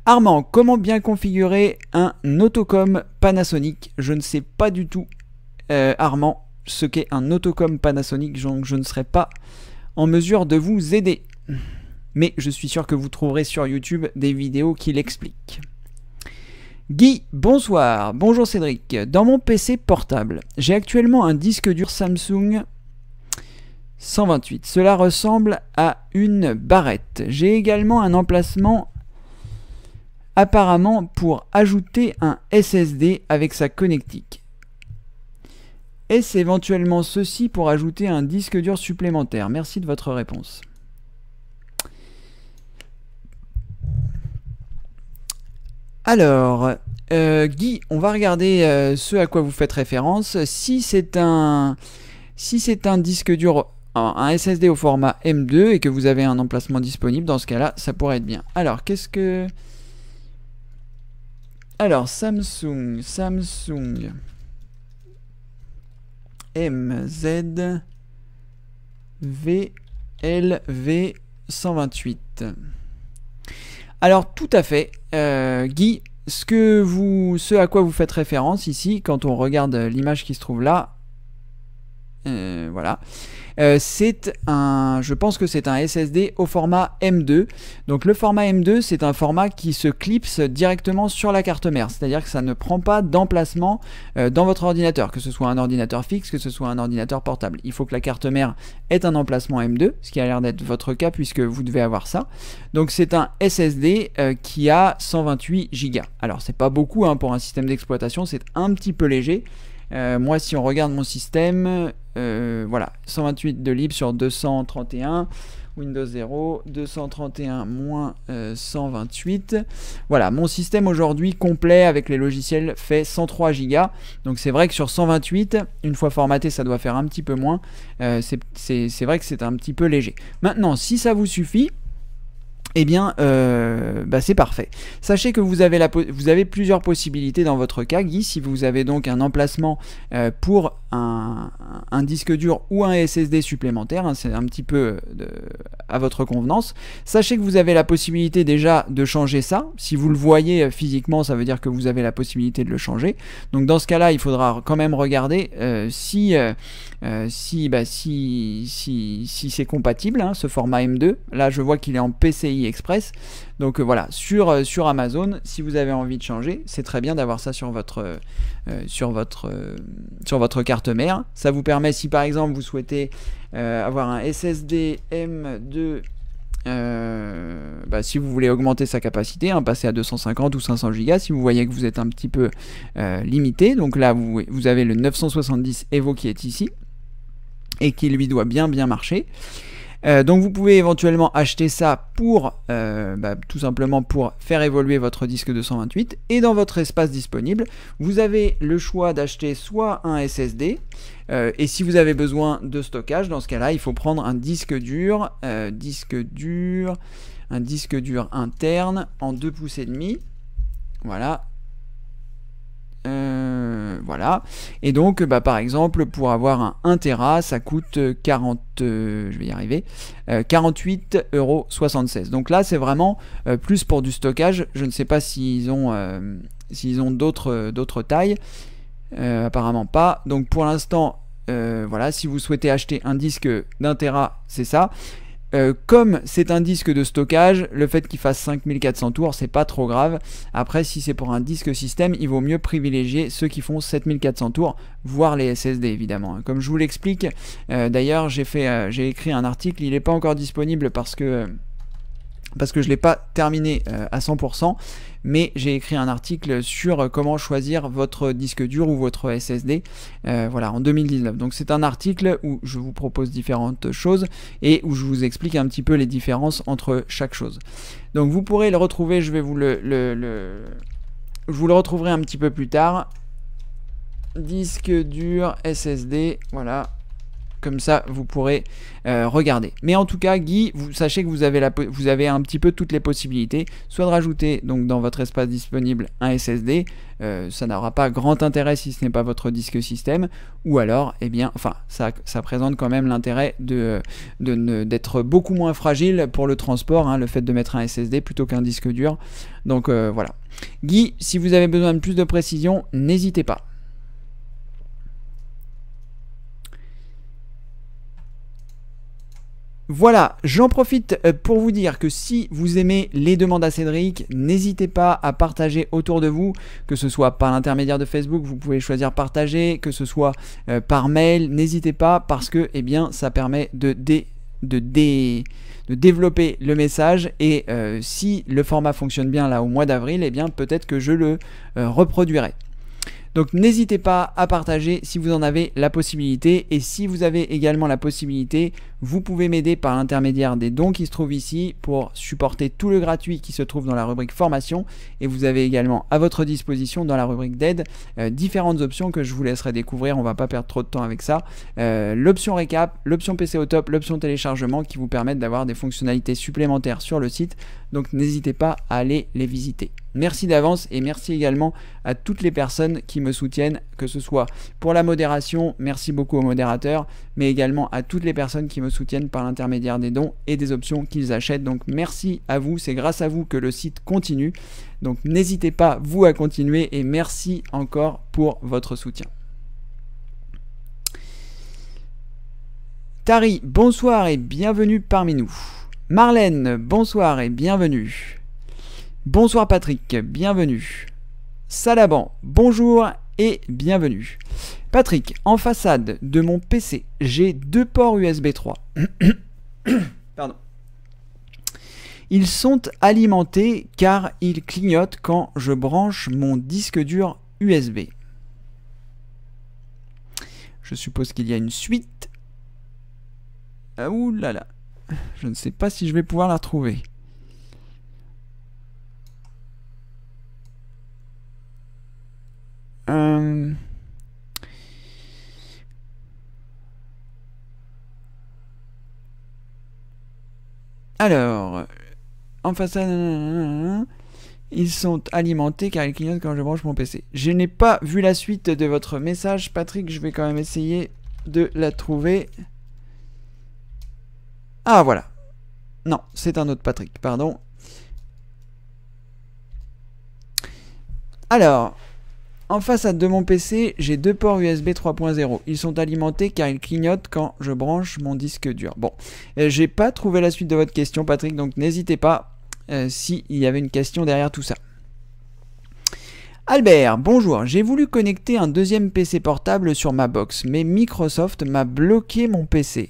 Armand, comment bien configurer un autocom Panasonic Je ne sais pas du tout, euh, Armand, ce qu'est un autocom Panasonic, donc je ne serai pas en mesure de vous aider. Mais je suis sûr que vous trouverez sur YouTube des vidéos qui l'expliquent. Guy, bonsoir. Bonjour Cédric. Dans mon PC portable, j'ai actuellement un disque dur Samsung 128. Cela ressemble à une barrette. J'ai également un emplacement apparemment pour ajouter un SSD avec sa connectique. Est-ce éventuellement ceci pour ajouter un disque dur supplémentaire Merci de votre réponse. Alors, euh, Guy, on va regarder euh, ce à quoi vous faites référence. Si c'est un, si c'est un disque dur, un, SSD au format M2 et que vous avez un emplacement disponible, dans ce cas-là, ça pourrait être bien. Alors, qu'est-ce que... Alors, Samsung, Samsung, MZ, v 128. Alors, tout à fait, euh, Guy, ce, que vous, ce à quoi vous faites référence ici, quand on regarde euh, l'image qui se trouve là, euh, voilà. Euh, c'est un, je pense que c'est un SSD au format M2. Donc le format M2, c'est un format qui se clipse directement sur la carte mère, c'est-à-dire que ça ne prend pas d'emplacement euh, dans votre ordinateur, que ce soit un ordinateur fixe, que ce soit un ordinateur portable. Il faut que la carte mère ait un emplacement M2, ce qui a l'air d'être votre cas puisque vous devez avoir ça. Donc c'est un SSD qui a 128 Go. Alors c'est pas beaucoup hein, pour un système d'exploitation, c'est un petit peu léger. moi si on regarde mon système, euh, voilà, 128 de libre sur 231. Windows 0, 231 moins 128. Euh, voilà, mon système aujourd'hui complet avec les logiciels fait 103 Go. Donc c'est vrai que sur 128, une fois formaté, ça doit faire un petit peu moins. Euh, c'est vrai que c'est un petit peu léger. Maintenant, si ça vous suffit, eh bien, euh, bah, c'est parfait. Sachez que vous avez, plusieurs possibilités dans votre cas, Guy. Si vous avez donc un emplacement euh, pour un, disque dur ou un SSD supplémentaire, hein, c'est un petit peu euh, à votre convenance. Sachez que vous avez la possibilité déjà de changer ça. Si vous le voyez physiquement, ça veut dire que vous avez la possibilité de le changer. Donc dans ce cas-là, il faudra quand même regarder si, bah, si, si, si c'est compatible, hein, ce format M2. Là, je vois qu'il est en PCI donc euh, voilà, sur, euh, sur Amazon, si vous avez envie de changer, c'est très bien d'avoir ça sur votre, euh, sur, votre, sur votre carte mère. Ça vous permet, si par exemple vous souhaitez avoir un SSD M2 bah, si vous voulez augmenter sa capacité, hein, passer à 250 ou 500 Go, si vous voyez que vous êtes un petit peu limité, donc là vous, vous, avez le 970 Evo qui est ici et qui lui doit bien bien marcher. Euh, donc vous pouvez éventuellement acheter ça pour euh, bah, tout simplement pour faire évoluer votre disque 228 et dans votre espace disponible vous avez le choix d'acheter soit un SSD euh, et si vous avez besoin de stockage dans ce cas là il faut prendre un disque dur disque dur un disque dur interne en 2 pouces et demi voilà voilà. Et donc, bah, par exemple, pour avoir un 1 ça coûte 40, euh, euh, je vais y arriver, 48,76€. Euh, donc là, c'est vraiment plus pour du stockage. Je ne sais pas s'ils ont, d'autres tailles. apparemment pas. Donc pour l'instant, voilà, si vous souhaitez acheter un disque d'un Tera, c'est ça. Euh, comme c'est un disque de stockage, le fait qu'il fasse 5400 tours, c'est pas trop grave. Après, si c'est pour un disque système, il vaut mieux privilégier ceux qui font 7400 tours, voire les SSD évidemment. Comme je vous l'explique, euh, d'ailleurs, euh, j'ai écrit un article, il n'est pas encore disponible parce que parce que je ne l'ai pas terminé à 100% mais j'ai écrit un article sur euh, comment choisir votre disque dur ou votre SSD, euh, voilà, en 2019. Donc c'est un article où je vous propose différentes choses et où je vous explique un petit peu les différences entre chaque chose. Donc vous pourrez le retrouver, je vais vous le, le, vous le retrouverai un petit peu plus tard. Disque dur, SSD, voilà, comme ça vous pourrez euh, regarder. Mais en tout cas, Guy, vous sachez que vous avez, la, vous avez un petit peu toutes les possibilités, soit de rajouter donc dans votre espace disponible un SSD, euh, ça n'aura pas grand intérêt si ce n'est pas votre disque système, ou alors, eh bien, enfin, ça, ça présente quand même l'intérêt de, d'être beaucoup moins fragile pour le transport, hein, le fait de mettre un SSD plutôt qu'un disque dur. Donc euh, voilà. Guy, si vous avez besoin de plus de précision, n'hésitez pas. Voilà, j'en profite euh, pour vous dire que si vous aimez les demandes à Cédric, n'hésitez pas à partager autour de vous, que ce soit par l'intermédiaire de Facebook, vous pouvez choisir partager, que ce soit euh, par mail, n'hésitez pas parce que eh bien ça permet de de, développer le message et euh, si le format fonctionne bien là au mois d'avril, eh bien peut-être que je le reproduirai. Donc n'hésitez pas à partager si vous en avez la possibilité et si vous avez également la possibilité, vous pouvez m'aider par l'intermédiaire des dons qui se trouvent ici pour supporter tout le gratuit qui se trouve dans la rubrique formation et vous avez également à votre disposition dans la rubrique d'aide euh, différentes options que je vous laisserai découvrir, on va pas perdre trop de temps avec ça. Euh, l'option récap, l'option PC au top, l'option téléchargement qui vous permettent d'avoir des fonctionnalités supplémentaires sur le site, donc n'hésitez pas à aller les visiter. Merci d'avance et merci également à toutes les personnes qui me soutiennent, que ce soit pour la modération, merci beaucoup aux modérateurs, mais également à toutes les personnes qui me soutiennent par l'intermédiaire des dons et des options qu'ils achètent. Donc merci à vous, c'est grâce à vous que le site continue. Donc n'hésitez pas, vous, à continuer et merci encore pour votre soutien. Tari, bonsoir et bienvenue parmi nous. Marlène, bonsoir et bienvenue. Bonsoir Patrick, bienvenue. Salaban, bonjour et bienvenue. Patrick, en façade de mon PC, j'ai deux ports USB 3. *coughs* Pardon. Ils sont alimentés car ils clignotent quand je branche mon disque dur USB. Je suppose qu'il y a une suite. Ah, ouh là là. Je ne sais pas si je vais pouvoir la trouver. Euh, alors, en façade, ils sont alimentés car ils clignotent quand je branche mon PC. Je n'ai pas vu la suite de votre message, Patrick. Je vais quand même essayer de la trouver. Ah, voilà. Non, c'est un autre Patrick, pardon. Alors, en face de mon PC, j'ai deux ports USB 3.0. Ils sont alimentés car ils clignotent quand je branche mon disque dur. Bon, euh, j'ai pas trouvé la suite de votre question, Patrick, donc n'hésitez pas euh, s'il y avait une question derrière tout ça. Albert, bonjour, j'ai voulu connecter un deuxième PC portable sur ma box, mais Microsoft m'a bloqué mon PC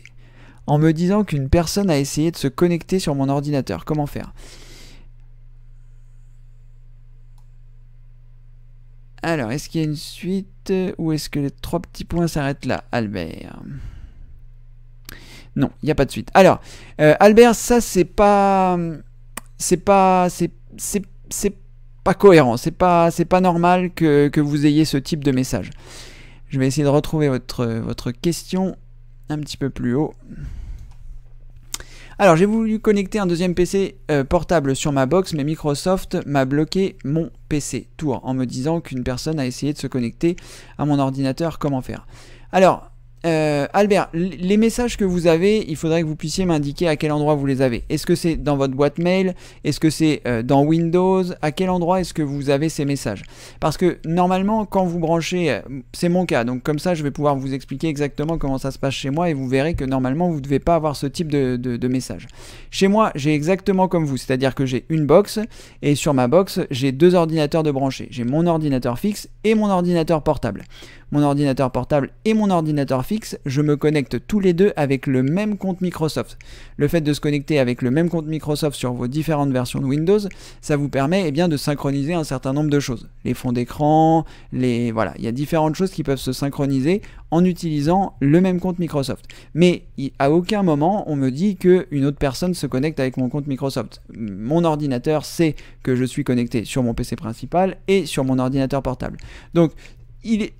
en me disant qu'une personne a essayé de se connecter sur mon ordinateur. Comment faire Alors, est-ce qu'il y a une suite euh, ou est-ce que les trois petits points s'arrêtent là, Albert Non, il n'y a pas de suite. Alors, euh, Albert, ça c'est pas, c'est pas, c'est, pas cohérent. C'est pas, normal que, vous ayez ce type de message. Je vais essayer de retrouver votre question un petit peu plus haut. Alors j'ai voulu connecter un deuxième PC euh, portable sur ma box, mais Microsoft m'a bloqué mon PC Tour en me disant qu'une personne a essayé de se connecter à mon ordinateur. Comment faire Alors euh, Albert, les messages que vous avez, il faudrait que vous puissiez m'indiquer à quel endroit vous les avez. Est-ce que c'est dans votre boîte mail Est-ce que c'est euh, dans Windows À quel endroit est-ce que vous avez ces messages Parce que normalement, quand vous branchez, euh, c'est mon cas, donc comme ça, je vais pouvoir vous expliquer exactement comment ça se passe chez moi et vous verrez que normalement, vous ne devez pas avoir ce type de, message. Chez moi, j'ai exactement comme vous, c'est-à-dire que j'ai une box et sur ma box, j'ai deux ordinateurs de brancher. J'ai mon ordinateur fixe et mon ordinateur portable mon ordinateur portable et mon ordinateur fixe, je me connecte tous les deux avec le même compte Microsoft. Le fait de se connecter avec le même compte Microsoft sur vos différentes versions de Windows, ça vous permet eh bien, de synchroniser un certain nombre de choses. Les fonds d'écran, les... Voilà, il y a différentes choses qui peuvent se synchroniser en utilisant le même compte Microsoft. Mais à aucun moment on me dit qu'une autre personne se connecte avec mon compte Microsoft. Mon ordinateur sait que je suis connecté sur mon PC principal et sur mon ordinateur portable. Donc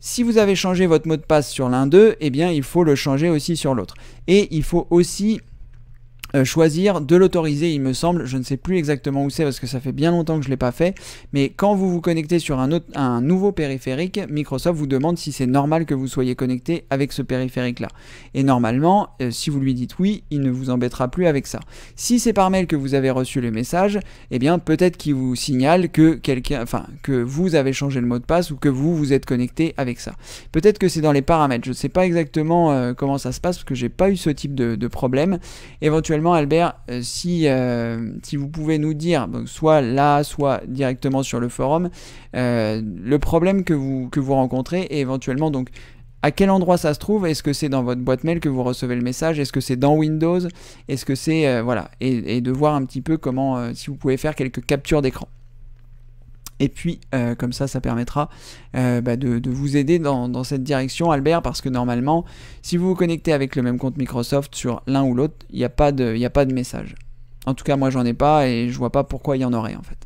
si vous avez changé votre mot de passe sur l'un d'eux, et eh bien il faut le changer aussi sur l'autre. Et il faut aussi euh, choisir de l'autoriser, il me semble. Je ne sais plus exactement où c'est parce que ça fait bien longtemps que je ne l'ai pas fait. Mais quand vous vous connectez sur un, autre, un nouveau périphérique, Microsoft vous demande si c'est normal que vous soyez connecté avec ce périphérique-là. Et normalement, euh, si vous lui dites oui, il ne vous embêtera plus avec ça. Si c'est par mail que vous avez reçu le message, et eh bien peut-être qu'il vous signale que quelqu'un, enfin que vous avez changé le mot de passe ou que vous vous êtes connecté avec ça. Peut-être que c'est dans les paramètres. Je ne sais pas exactement euh, comment ça se passe parce que j'ai pas eu ce type de problème. Éventuellement Albert, euh, si, euh, si vous pouvez nous dire, soit là, soit directement sur le forum, euh, le problème que vous, que vous rencontrez et éventuellement donc à quel endroit ça se trouve Est-ce que c'est dans votre boîte mail que vous recevez le message Est-ce que c'est dans Windows Est-ce que c'est voilà et, de voir un petit peu comment si vous pouvez faire quelques captures d'écran. Et puis, euh, comme ça, ça permettra euh, bah, de, vous aider dans, cette direction, Albert, parce que normalement, si vous vous connectez avec le même compte Microsoft sur l'un ou l'autre, il n'y a, pas de, a pas de message. En tout cas, moi, j'en ai pas et je vois pas pourquoi il y en aurait, en fait.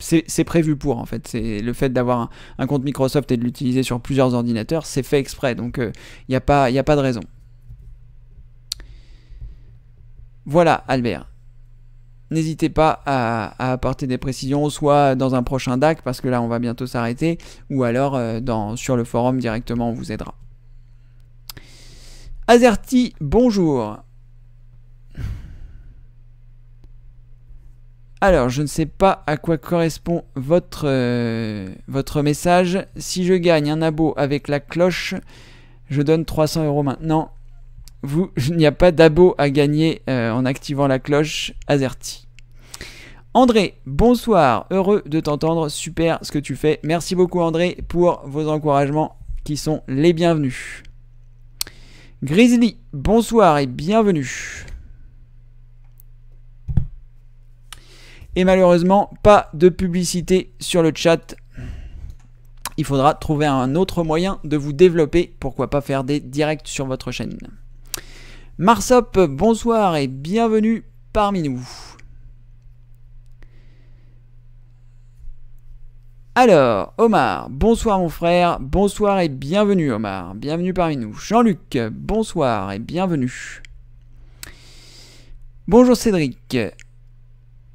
C'est prévu pour, en fait. C'est Le fait d'avoir un, compte Microsoft et de l'utiliser sur plusieurs ordinateurs, c'est fait exprès, donc euh, il n'y a, a pas de raison. Voilà, Albert. N'hésitez pas à, apporter des précisions, soit dans un prochain DAC, parce que là on va bientôt s'arrêter, ou alors euh, sur le forum directement, on vous aidera. Azerti, bonjour. Alors, je ne sais pas à quoi correspond votre, euh, votre message. Si je gagne un abo avec la cloche, je donne 300 euros maintenant vous, *laughs* il n'y a pas d'abo à gagner euh, en activant la cloche Azerty. André, bonsoir, heureux de t'entendre, super ce que tu fais. Merci beaucoup André pour vos encouragements qui sont les bienvenus. Grizzly, bonsoir et bienvenue. Et malheureusement, pas de publicité sur le chat. Il faudra trouver un autre moyen de vous développer, pourquoi pas faire des directs sur votre chaîne. Marsop, bonsoir et bienvenue parmi nous. Alors, Omar, bonsoir mon frère, bonsoir et bienvenue Omar, bienvenue parmi nous. Jean-Luc, bonsoir et bienvenue. Bonjour Cédric,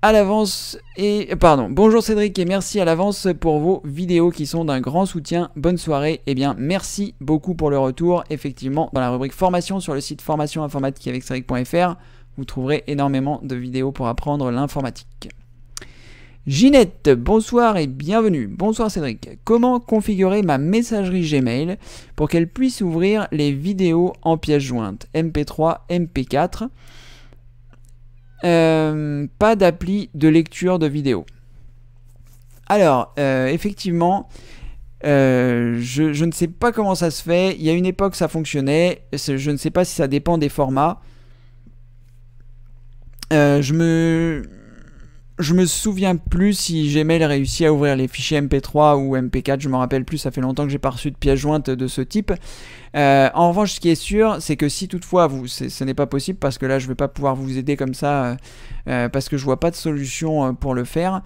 à l'avance et pardon, bonjour Cédric et merci à l'avance pour vos vidéos qui sont d'un grand soutien. Bonne soirée. et eh bien, merci beaucoup pour le retour. Effectivement, dans la rubrique formation sur le site formation informatique avec Cédric.fr, vous trouverez énormément de vidéos pour apprendre l'informatique. Ginette, bonsoir et bienvenue. Bonsoir Cédric. Comment configurer ma messagerie Gmail pour qu'elle puisse ouvrir les vidéos en pièce jointe MP3, MP4 euh, pas d'appli de lecture de vidéo. Alors, euh, effectivement, euh, je, ne sais pas comment ça se fait. Il y a une époque, ça fonctionnait. Je ne sais pas si ça dépend des formats. je me me souviens plus si Gmail réussit à ouvrir les fichiers MP3 ou MP4, je me rappelle plus, ça fait longtemps que j'ai pas reçu de pièce jointe de ce type. Euh, en revanche, ce qui est sûr, c'est que si toutefois vous, ce n'est pas possible, parce que là je ne vais pas pouvoir vous aider comme ça, euh, euh, parce que je ne vois pas de solution pour le faire,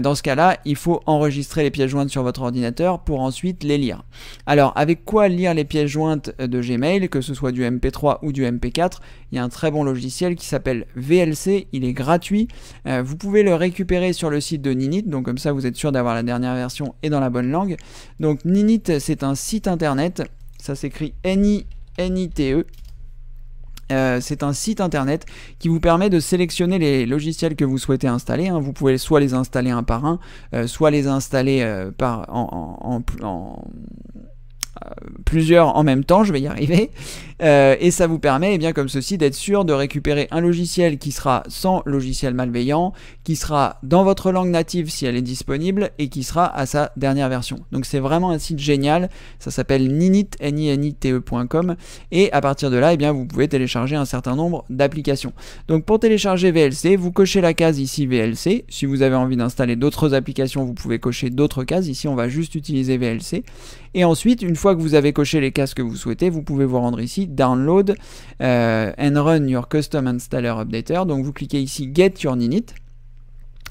dans ce cas-là, il faut enregistrer les pièces jointes sur votre ordinateur pour ensuite les lire. Alors, avec quoi lire les pièces jointes de Gmail, que ce soit du MP3 ou du MP4 Il y a un très bon logiciel qui s'appelle VLC, il est gratuit. vous pouvez le récupérer sur le site de Ninit, donc comme ça vous êtes sûr d'avoir la dernière version et dans la bonne langue. Donc Ninit, c'est un site internet ça s'écrit N-I-N-I-T-E. Euh, c'est un site internet qui vous permet de sélectionner les logiciels que vous souhaitez installer. Hein. Vous pouvez soit les installer un par un, euh, soit les installer euh, par, en, en euh, plusieurs en même temps, je vais y arriver, euh, et ça vous permet, eh bien comme ceci, d'être sûr de récupérer un logiciel qui sera sans logiciel malveillant, qui sera dans votre langue native si elle est disponible, et qui sera à sa dernière version. Donc c'est vraiment un site génial, ça s'appelle ninite.com et à partir de là, eh bien vous pouvez télécharger un certain nombre d'applications. Donc pour télécharger VLC, vous cochez la case ici VLC, si vous avez envie d'installer d'autres applications, vous pouvez cocher d'autres cases, ici on va juste utiliser VLC, et ensuite, une fois que vous avez coché les casques que vous souhaitez, vous pouvez vous rendre ici, Download euh, and Run Your Custom Installer Updater. Donc vous cliquez ici Get Your Ninit.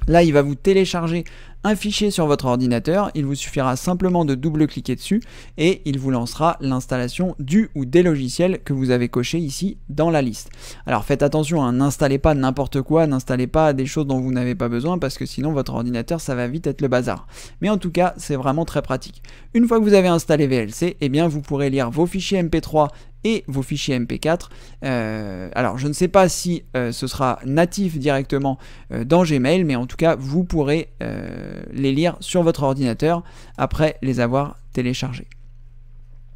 Là, il va vous télécharger un fichier sur votre ordinateur, il vous suffira simplement de double-cliquer dessus et il vous lancera l'installation du ou des logiciels que vous avez coché ici dans la liste. Alors faites attention, hein, n'installez pas n'importe quoi, n'installez pas des choses dont vous n'avez pas besoin parce que sinon votre ordinateur ça va vite être le bazar. Mais en tout cas c'est vraiment très pratique. Une fois que vous avez installé VLC, eh bien vous pourrez lire vos fichiers MP3 et vos fichiers MP4. Euh, alors je ne sais pas si euh, ce sera natif directement euh, dans Gmail, mais en tout cas vous pourrez les lire sur votre ordinateur après les avoir téléchargés.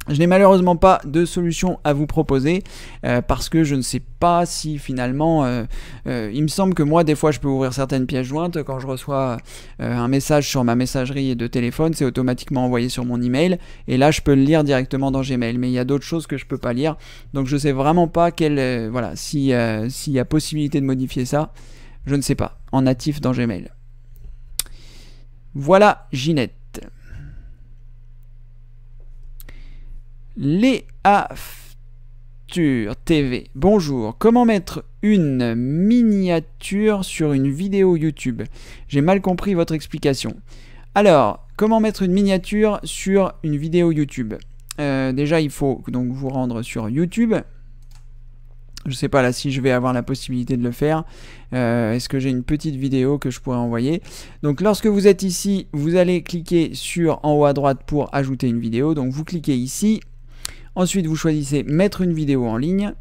Je n'ai malheureusement pas de solution à vous proposer euh, parce que je ne sais pas si finalement, euh, euh, il me semble que moi des fois je peux ouvrir certaines pièces jointes quand je reçois un message sur ma messagerie de téléphone, c'est automatiquement envoyé sur mon email et là je peux le lire directement dans Gmail. Mais il y a d'autres choses que je peux pas lire, donc je sais vraiment pas quelle, voilà, si s'il y a possibilité de modifier ça, je ne sais pas en natif dans Gmail. Voilà Ginette. Léa TV. Bonjour, comment mettre une miniature sur une vidéo YouTube J'ai mal compris votre explication. Alors, comment mettre une miniature sur une vidéo YouTube euh, Déjà, il faut donc vous rendre sur YouTube je sais pas là si je vais avoir la possibilité de le faire. Euh, est-ce que j'ai une petite vidéo que je pourrais envoyer Donc lorsque vous êtes ici, vous allez cliquer sur en haut à droite pour ajouter une vidéo. Donc vous cliquez ici. Ensuite, vous choisissez mettre une vidéo en ligne.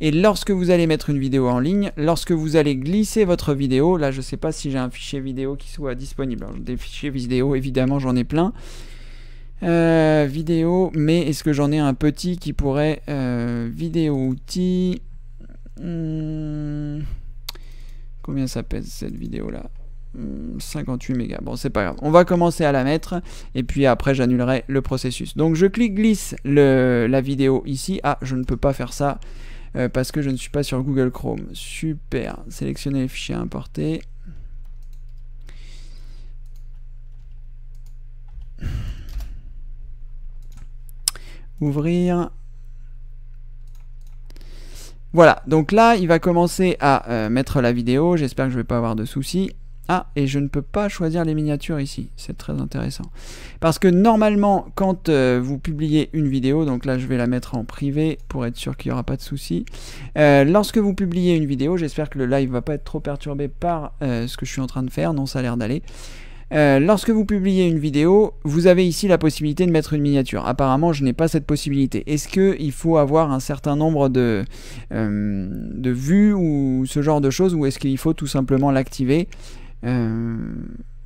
Et lorsque vous allez mettre une vidéo en ligne, lorsque vous allez glisser votre vidéo, là je ne sais pas si j'ai un fichier vidéo qui soit disponible. des fichiers vidéo, évidemment, j'en ai plein. Euh, vidéo, mais est-ce que j'en ai un petit qui pourrait... Euh, vidéo outil... Hmm. combien ça pèse cette vidéo-là 58 hmm, mégas. Bon, c'est pas grave. On va commencer à la mettre et puis après j'annulerai le processus. Donc je clique glisse le, la vidéo ici. Ah, je ne peux pas faire ça euh, parce que je ne suis pas sur Google Chrome. Super. Sélectionner les fichiers importer. Voilà, donc là, il va commencer à euh, mettre la vidéo. J'espère que je ne vais pas avoir de soucis. Ah, et je ne peux pas choisir les miniatures ici. C'est très intéressant. Parce que normalement, quand euh, vous publiez une vidéo, donc là je vais la mettre en privé pour être sûr qu'il n'y aura pas de soucis. Euh, lorsque vous publiez une vidéo, j'espère que le live va pas être trop perturbé par ce que je suis en train de faire. Non, ça a l'air d'aller. Euh, lorsque vous publiez une vidéo, vous avez ici la possibilité de mettre une miniature. Apparemment, je n'ai pas cette possibilité. Est-ce qu'il faut avoir un certain nombre de, euh, de vues ou ce genre de choses, ou est-ce qu'il faut tout simplement l'activer euh,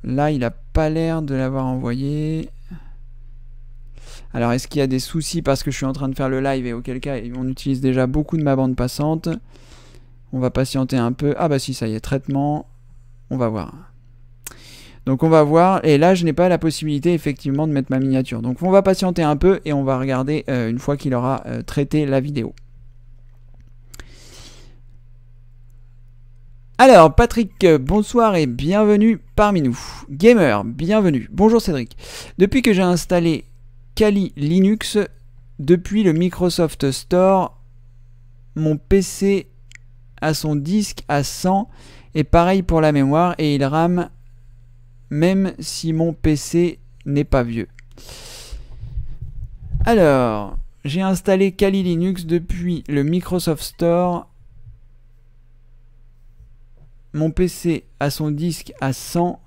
Là, il n'a pas l'air de l'avoir envoyé. Alors, est-ce qu'il y a des soucis parce que je suis en train de faire le live et auquel cas on utilise déjà beaucoup de ma bande passante On va patienter un peu. Ah bah si, ça y est, traitement. On va voir. Donc on va voir, et là je n'ai pas la possibilité effectivement de mettre ma miniature. Donc on va patienter un peu et on va regarder euh, une fois qu'il aura euh, traité la vidéo. Alors Patrick, euh, bonsoir et bienvenue parmi nous. Gamer, bienvenue. Bonjour Cédric. Depuis que j'ai installé Kali Linux, depuis le Microsoft Store, mon PC a son disque à 100 et pareil pour la mémoire et il rame même si mon PC n'est pas vieux. Alors, j'ai installé Kali Linux depuis le Microsoft Store. Mon PC a son disque à 100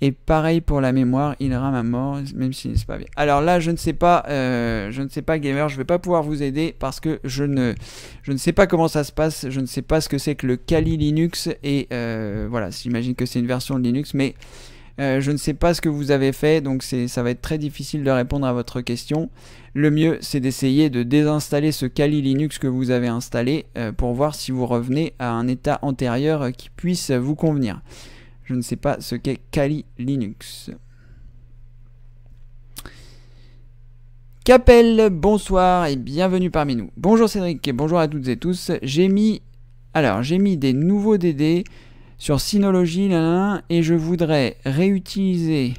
et pareil pour la mémoire, il rame à mort, même si c'est pas bien. Alors là, je ne sais pas, euh, je ne sais pas, gamer, je vais pas pouvoir vous aider parce que je ne, je ne sais pas comment ça se passe, je ne sais pas ce que c'est que le Kali Linux et euh, voilà, j'imagine que c'est une version de Linux, mais euh, je ne sais pas ce que vous avez fait, donc ça va être très difficile de répondre à votre question. Le mieux, c'est d'essayer de désinstaller ce Kali Linux que vous avez installé pour voir si vous revenez à un état antérieur qui puisse vous convenir je ne sais pas ce qu'est Kali Linux. Capelle, bonsoir et bienvenue parmi nous. Bonjour Cédric et bonjour à toutes et tous. J'ai mis, alors j'ai mis des nouveaux DD sur Synology là, et je voudrais réutiliser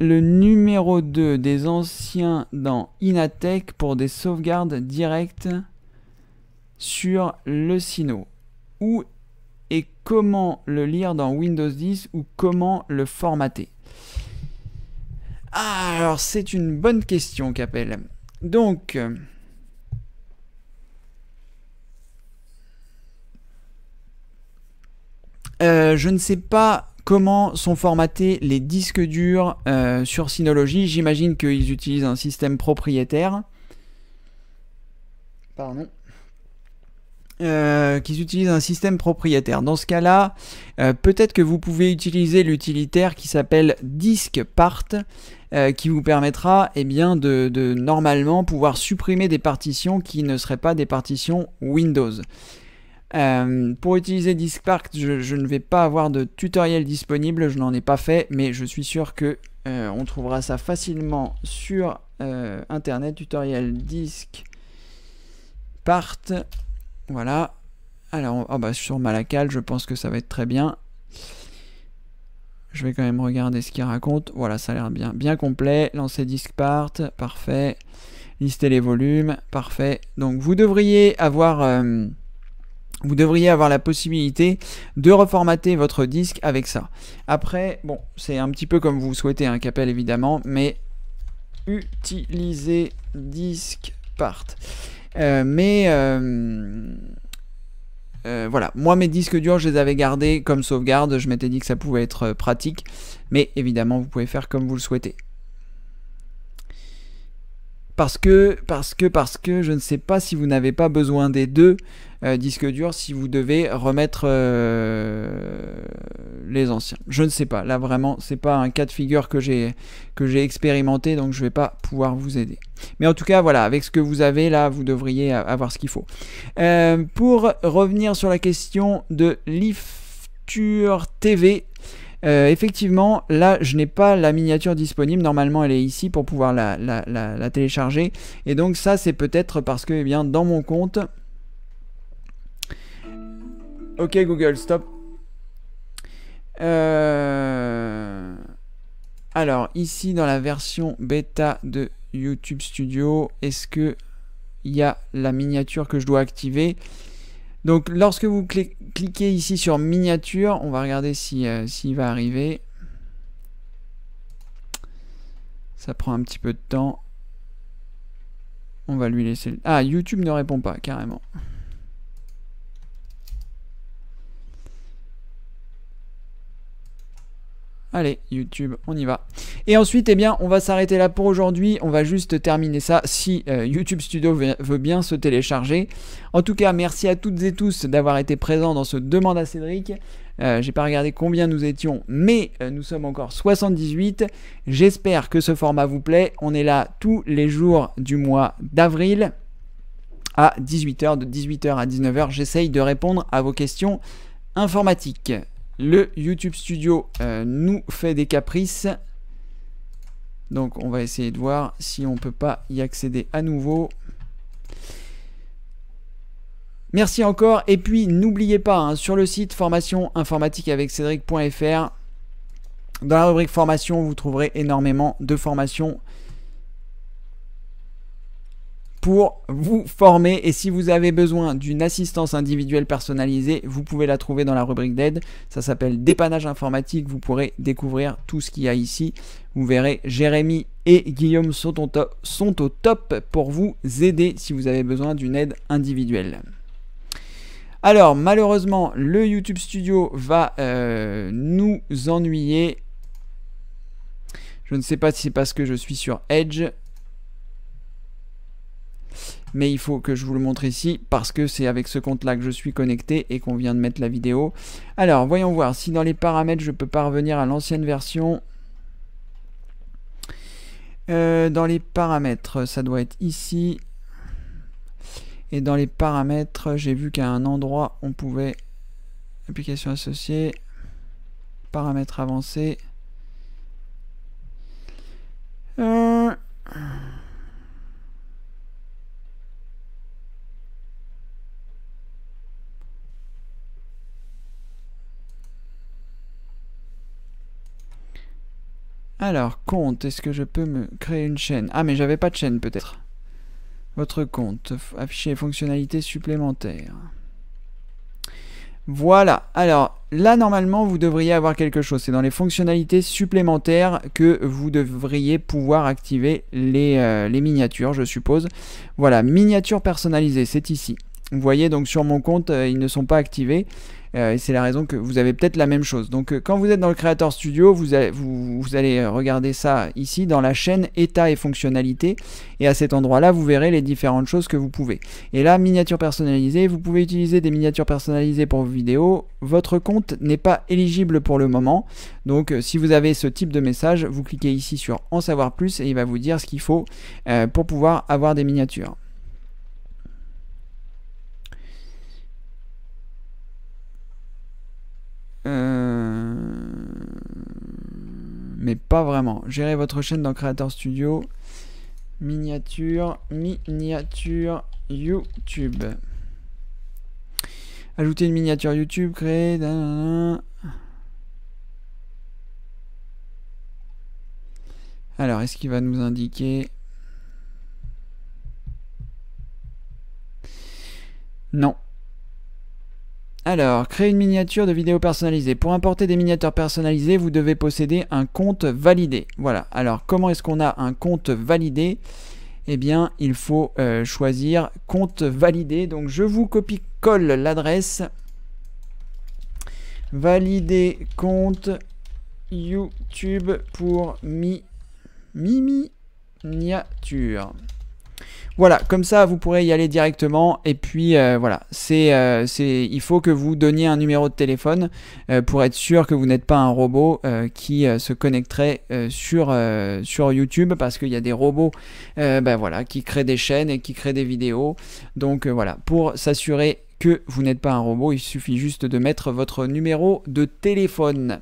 le numéro 2 des anciens dans Inatech pour des sauvegardes directes sur le Sino ou et comment le lire dans Windows 10 ou comment le formater alors c'est une bonne question, qu'appelle Donc, euh, je ne sais pas comment sont formatés les disques durs euh, sur Synology. J'imagine qu'ils utilisent un système propriétaire. Pardon. Euh, qui utilise un système propriétaire. Dans ce cas-là, euh, peut-être que vous pouvez utiliser l'utilitaire qui s'appelle diskpart euh, » qui vous permettra eh bien, de, normalement pouvoir supprimer des partitions qui ne seraient pas des partitions Windows. pour utiliser DiskPart, je, ne vais pas avoir de tutoriel disponible, je n'en ai pas fait, mais je suis sûr que on trouvera ça facilement sur internet tutoriel diskpart ». Voilà. Alors, oh, bah, sur Malakal, je pense que ça va être très bien. Je vais quand même regarder ce qu'il raconte. Voilà, ça a l'air bien, bien complet. Lancer disque part, parfait. Lister les volumes, parfait. Donc vous devriez avoir... Euh, vous devriez avoir la possibilité de reformater votre disque avec ça. Après, bon, c'est un petit peu comme vous souhaitez, un hein, Capel évidemment, mais utilisez disque part. Euh, mais euh, euh, voilà, moi mes disques durs, je les avais gardés comme sauvegarde. Je m'étais dit que ça pouvait être euh, pratique. Mais évidemment, vous pouvez faire comme vous le souhaitez parce que, parce que, parce que je ne sais pas si vous n'avez pas besoin des deux euh, disques durs si vous devez remettre euh, les anciens. Je ne sais pas. Là vraiment, ce n'est pas un cas de figure que j'ai expérimenté, donc je ne vais pas pouvoir vous aider. Mais en tout cas, voilà, avec ce que vous avez là, vous devriez avoir ce qu'il faut. Euh, pour revenir sur la question de Lifture TV. Euh, effectivement, là, je n'ai pas la miniature disponible. Normalement, elle est ici pour pouvoir la, télécharger. Et donc ça, c'est peut-être parce que, eh bien, dans mon compte... Ok Google, stop. Euh, alors, ici, dans la version bêta de YouTube Studio, est-ce que il y a la miniature que je dois activer donc lorsque vous cliquez ici sur miniature, on va regarder euh, s'il si, va arriver. Ça prend un petit peu de temps. On va lui laisser... Ah, YouTube ne répond pas, carrément. Allez, YouTube, on y va. Et ensuite, eh bien, on va s'arrêter là pour aujourd'hui. On va juste terminer ça si euh, YouTube Studio veut bien se télécharger. En tout cas, merci à toutes et tous d'avoir été présents dans ce Demande à Cédric. Je euh, J'ai pas regardé combien nous étions, mais euh, nous sommes encore 78. J'espère que ce format vous plaît. On est là tous les jours du mois d'avril à 18h, de 18h à 19h. J'essaye de répondre à vos questions informatiques. Le YouTube Studio euh, nous fait des caprices. Donc on va essayer de voir si on ne peut pas y accéder à nouveau. Merci encore et puis n'oubliez pas hein, sur le site formation informatique avec cédric.fr dans la rubrique formation vous trouverez énormément de formations pour vous former. Et si vous avez besoin d'une assistance individuelle personnalisée, vous pouvez la trouver dans la rubrique d'aide. Ça s'appelle dépannage informatique. Vous pourrez découvrir tout ce qu'il y a ici. Vous verrez, Jérémy et Guillaume sont au top, pour vous aider si vous avez besoin d'une aide individuelle. Alors malheureusement, le YouTube Studio va euh, nous ennuyer. Je ne sais pas si c'est parce que je suis sur Edge mais il faut que je vous le montre ici parce que c'est avec ce compte là que je suis connecté et qu'on vient de mettre la vidéo. Alors voyons voir si dans les paramètres je peux pas revenir à l'ancienne version. Euh, dans les paramètres, ça doit être ici. Et dans les paramètres, j'ai vu qu'à un endroit, on pouvait... Application associée, paramètres avancés. Euh... Alors, compte, est-ce que je peux me créer une chaîne Ah, mais j'avais pas de chaîne peut-être. Votre compte, afficher fonctionnalités supplémentaires. Voilà, alors là normalement vous devriez avoir quelque chose. C'est dans les fonctionnalités supplémentaires que vous devriez pouvoir activer les, euh, les miniatures, je suppose. Voilà, miniature personnalisée, c'est ici. Vous voyez donc sur mon compte, euh, ils ne sont pas activés. Euh, et c'est la raison que vous avez peut-être la même chose. Donc euh, quand vous êtes dans le Creator Studio, vous, allez regarder ça ici dans la chaîne état et fonctionnalités. Et à cet endroit-là, vous verrez les différentes choses que vous pouvez. Et là, miniatures personnalisées, vous pouvez utiliser des miniatures personnalisées pour vos vidéos. Votre compte n'est pas éligible pour le moment. Donc si vous avez ce type de message, vous cliquez ici sur en savoir plus et il va vous dire ce qu'il faut pour pouvoir avoir des miniatures. mais pas vraiment. Gérer votre chaîne dans Creator Studio. Miniature, miniature YouTube. Ajouter une miniature YouTube, créer... Alors, est-ce qu'il va nous indiquer Non, alors, créer une miniature de vidéo personnalisée. Pour importer des miniatures personnalisées, vous devez posséder un compte validé. Voilà. Alors, comment est-ce qu'on a un compte validé Eh bien, il faut euh, choisir compte validé. Donc, je vous copie-colle l'adresse. Valider compte YouTube pour mi miniature. Voilà, comme ça, vous pourrez y aller directement. Et puis, euh, voilà, c'est, euh, c'est, il faut que vous donniez un numéro de téléphone euh, pour être sûr que vous n'êtes pas un robot qui se connecterait sur, sur YouTube parce qu'il y a des robots ben voilà, qui créent des chaînes et qui créent des vidéos. Donc voilà, pour s'assurer que vous n'êtes pas un robot, il suffit juste de mettre votre numéro de téléphone.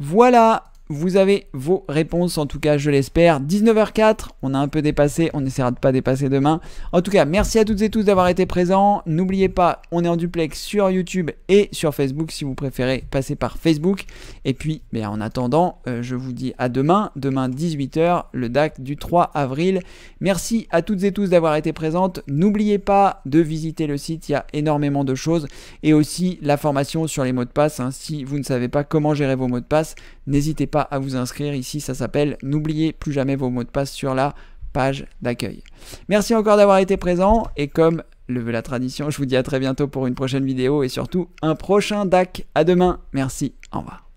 Voilà, vous avez vos réponses, en tout cas je l'espère. 19h04, on a un peu dépassé, on essaiera de pas dépasser demain. En tout cas, merci à toutes et tous d'avoir été présents. N'oubliez pas, on est en duplex sur YouTube et sur Facebook si vous préférez passer par Facebook. Et puis, ben, en attendant, euh, je vous dis à demain, demain 18h, le DAC du 3 avril. Merci à toutes et tous d'avoir été présentes. N'oubliez pas de visiter le site, il y a énormément de choses. Et aussi la formation sur les mots de passe. Hein. Si vous ne savez pas comment gérer vos mots de passe, n'hésitez pas à vous inscrire. Ici, ça s'appelle N'oubliez plus jamais vos mots de passe sur la page d'accueil. Merci encore d'avoir été présent et comme le veut la tradition, je vous dis à très bientôt pour une prochaine vidéo et surtout un prochain DAC. À demain. Merci. Au revoir.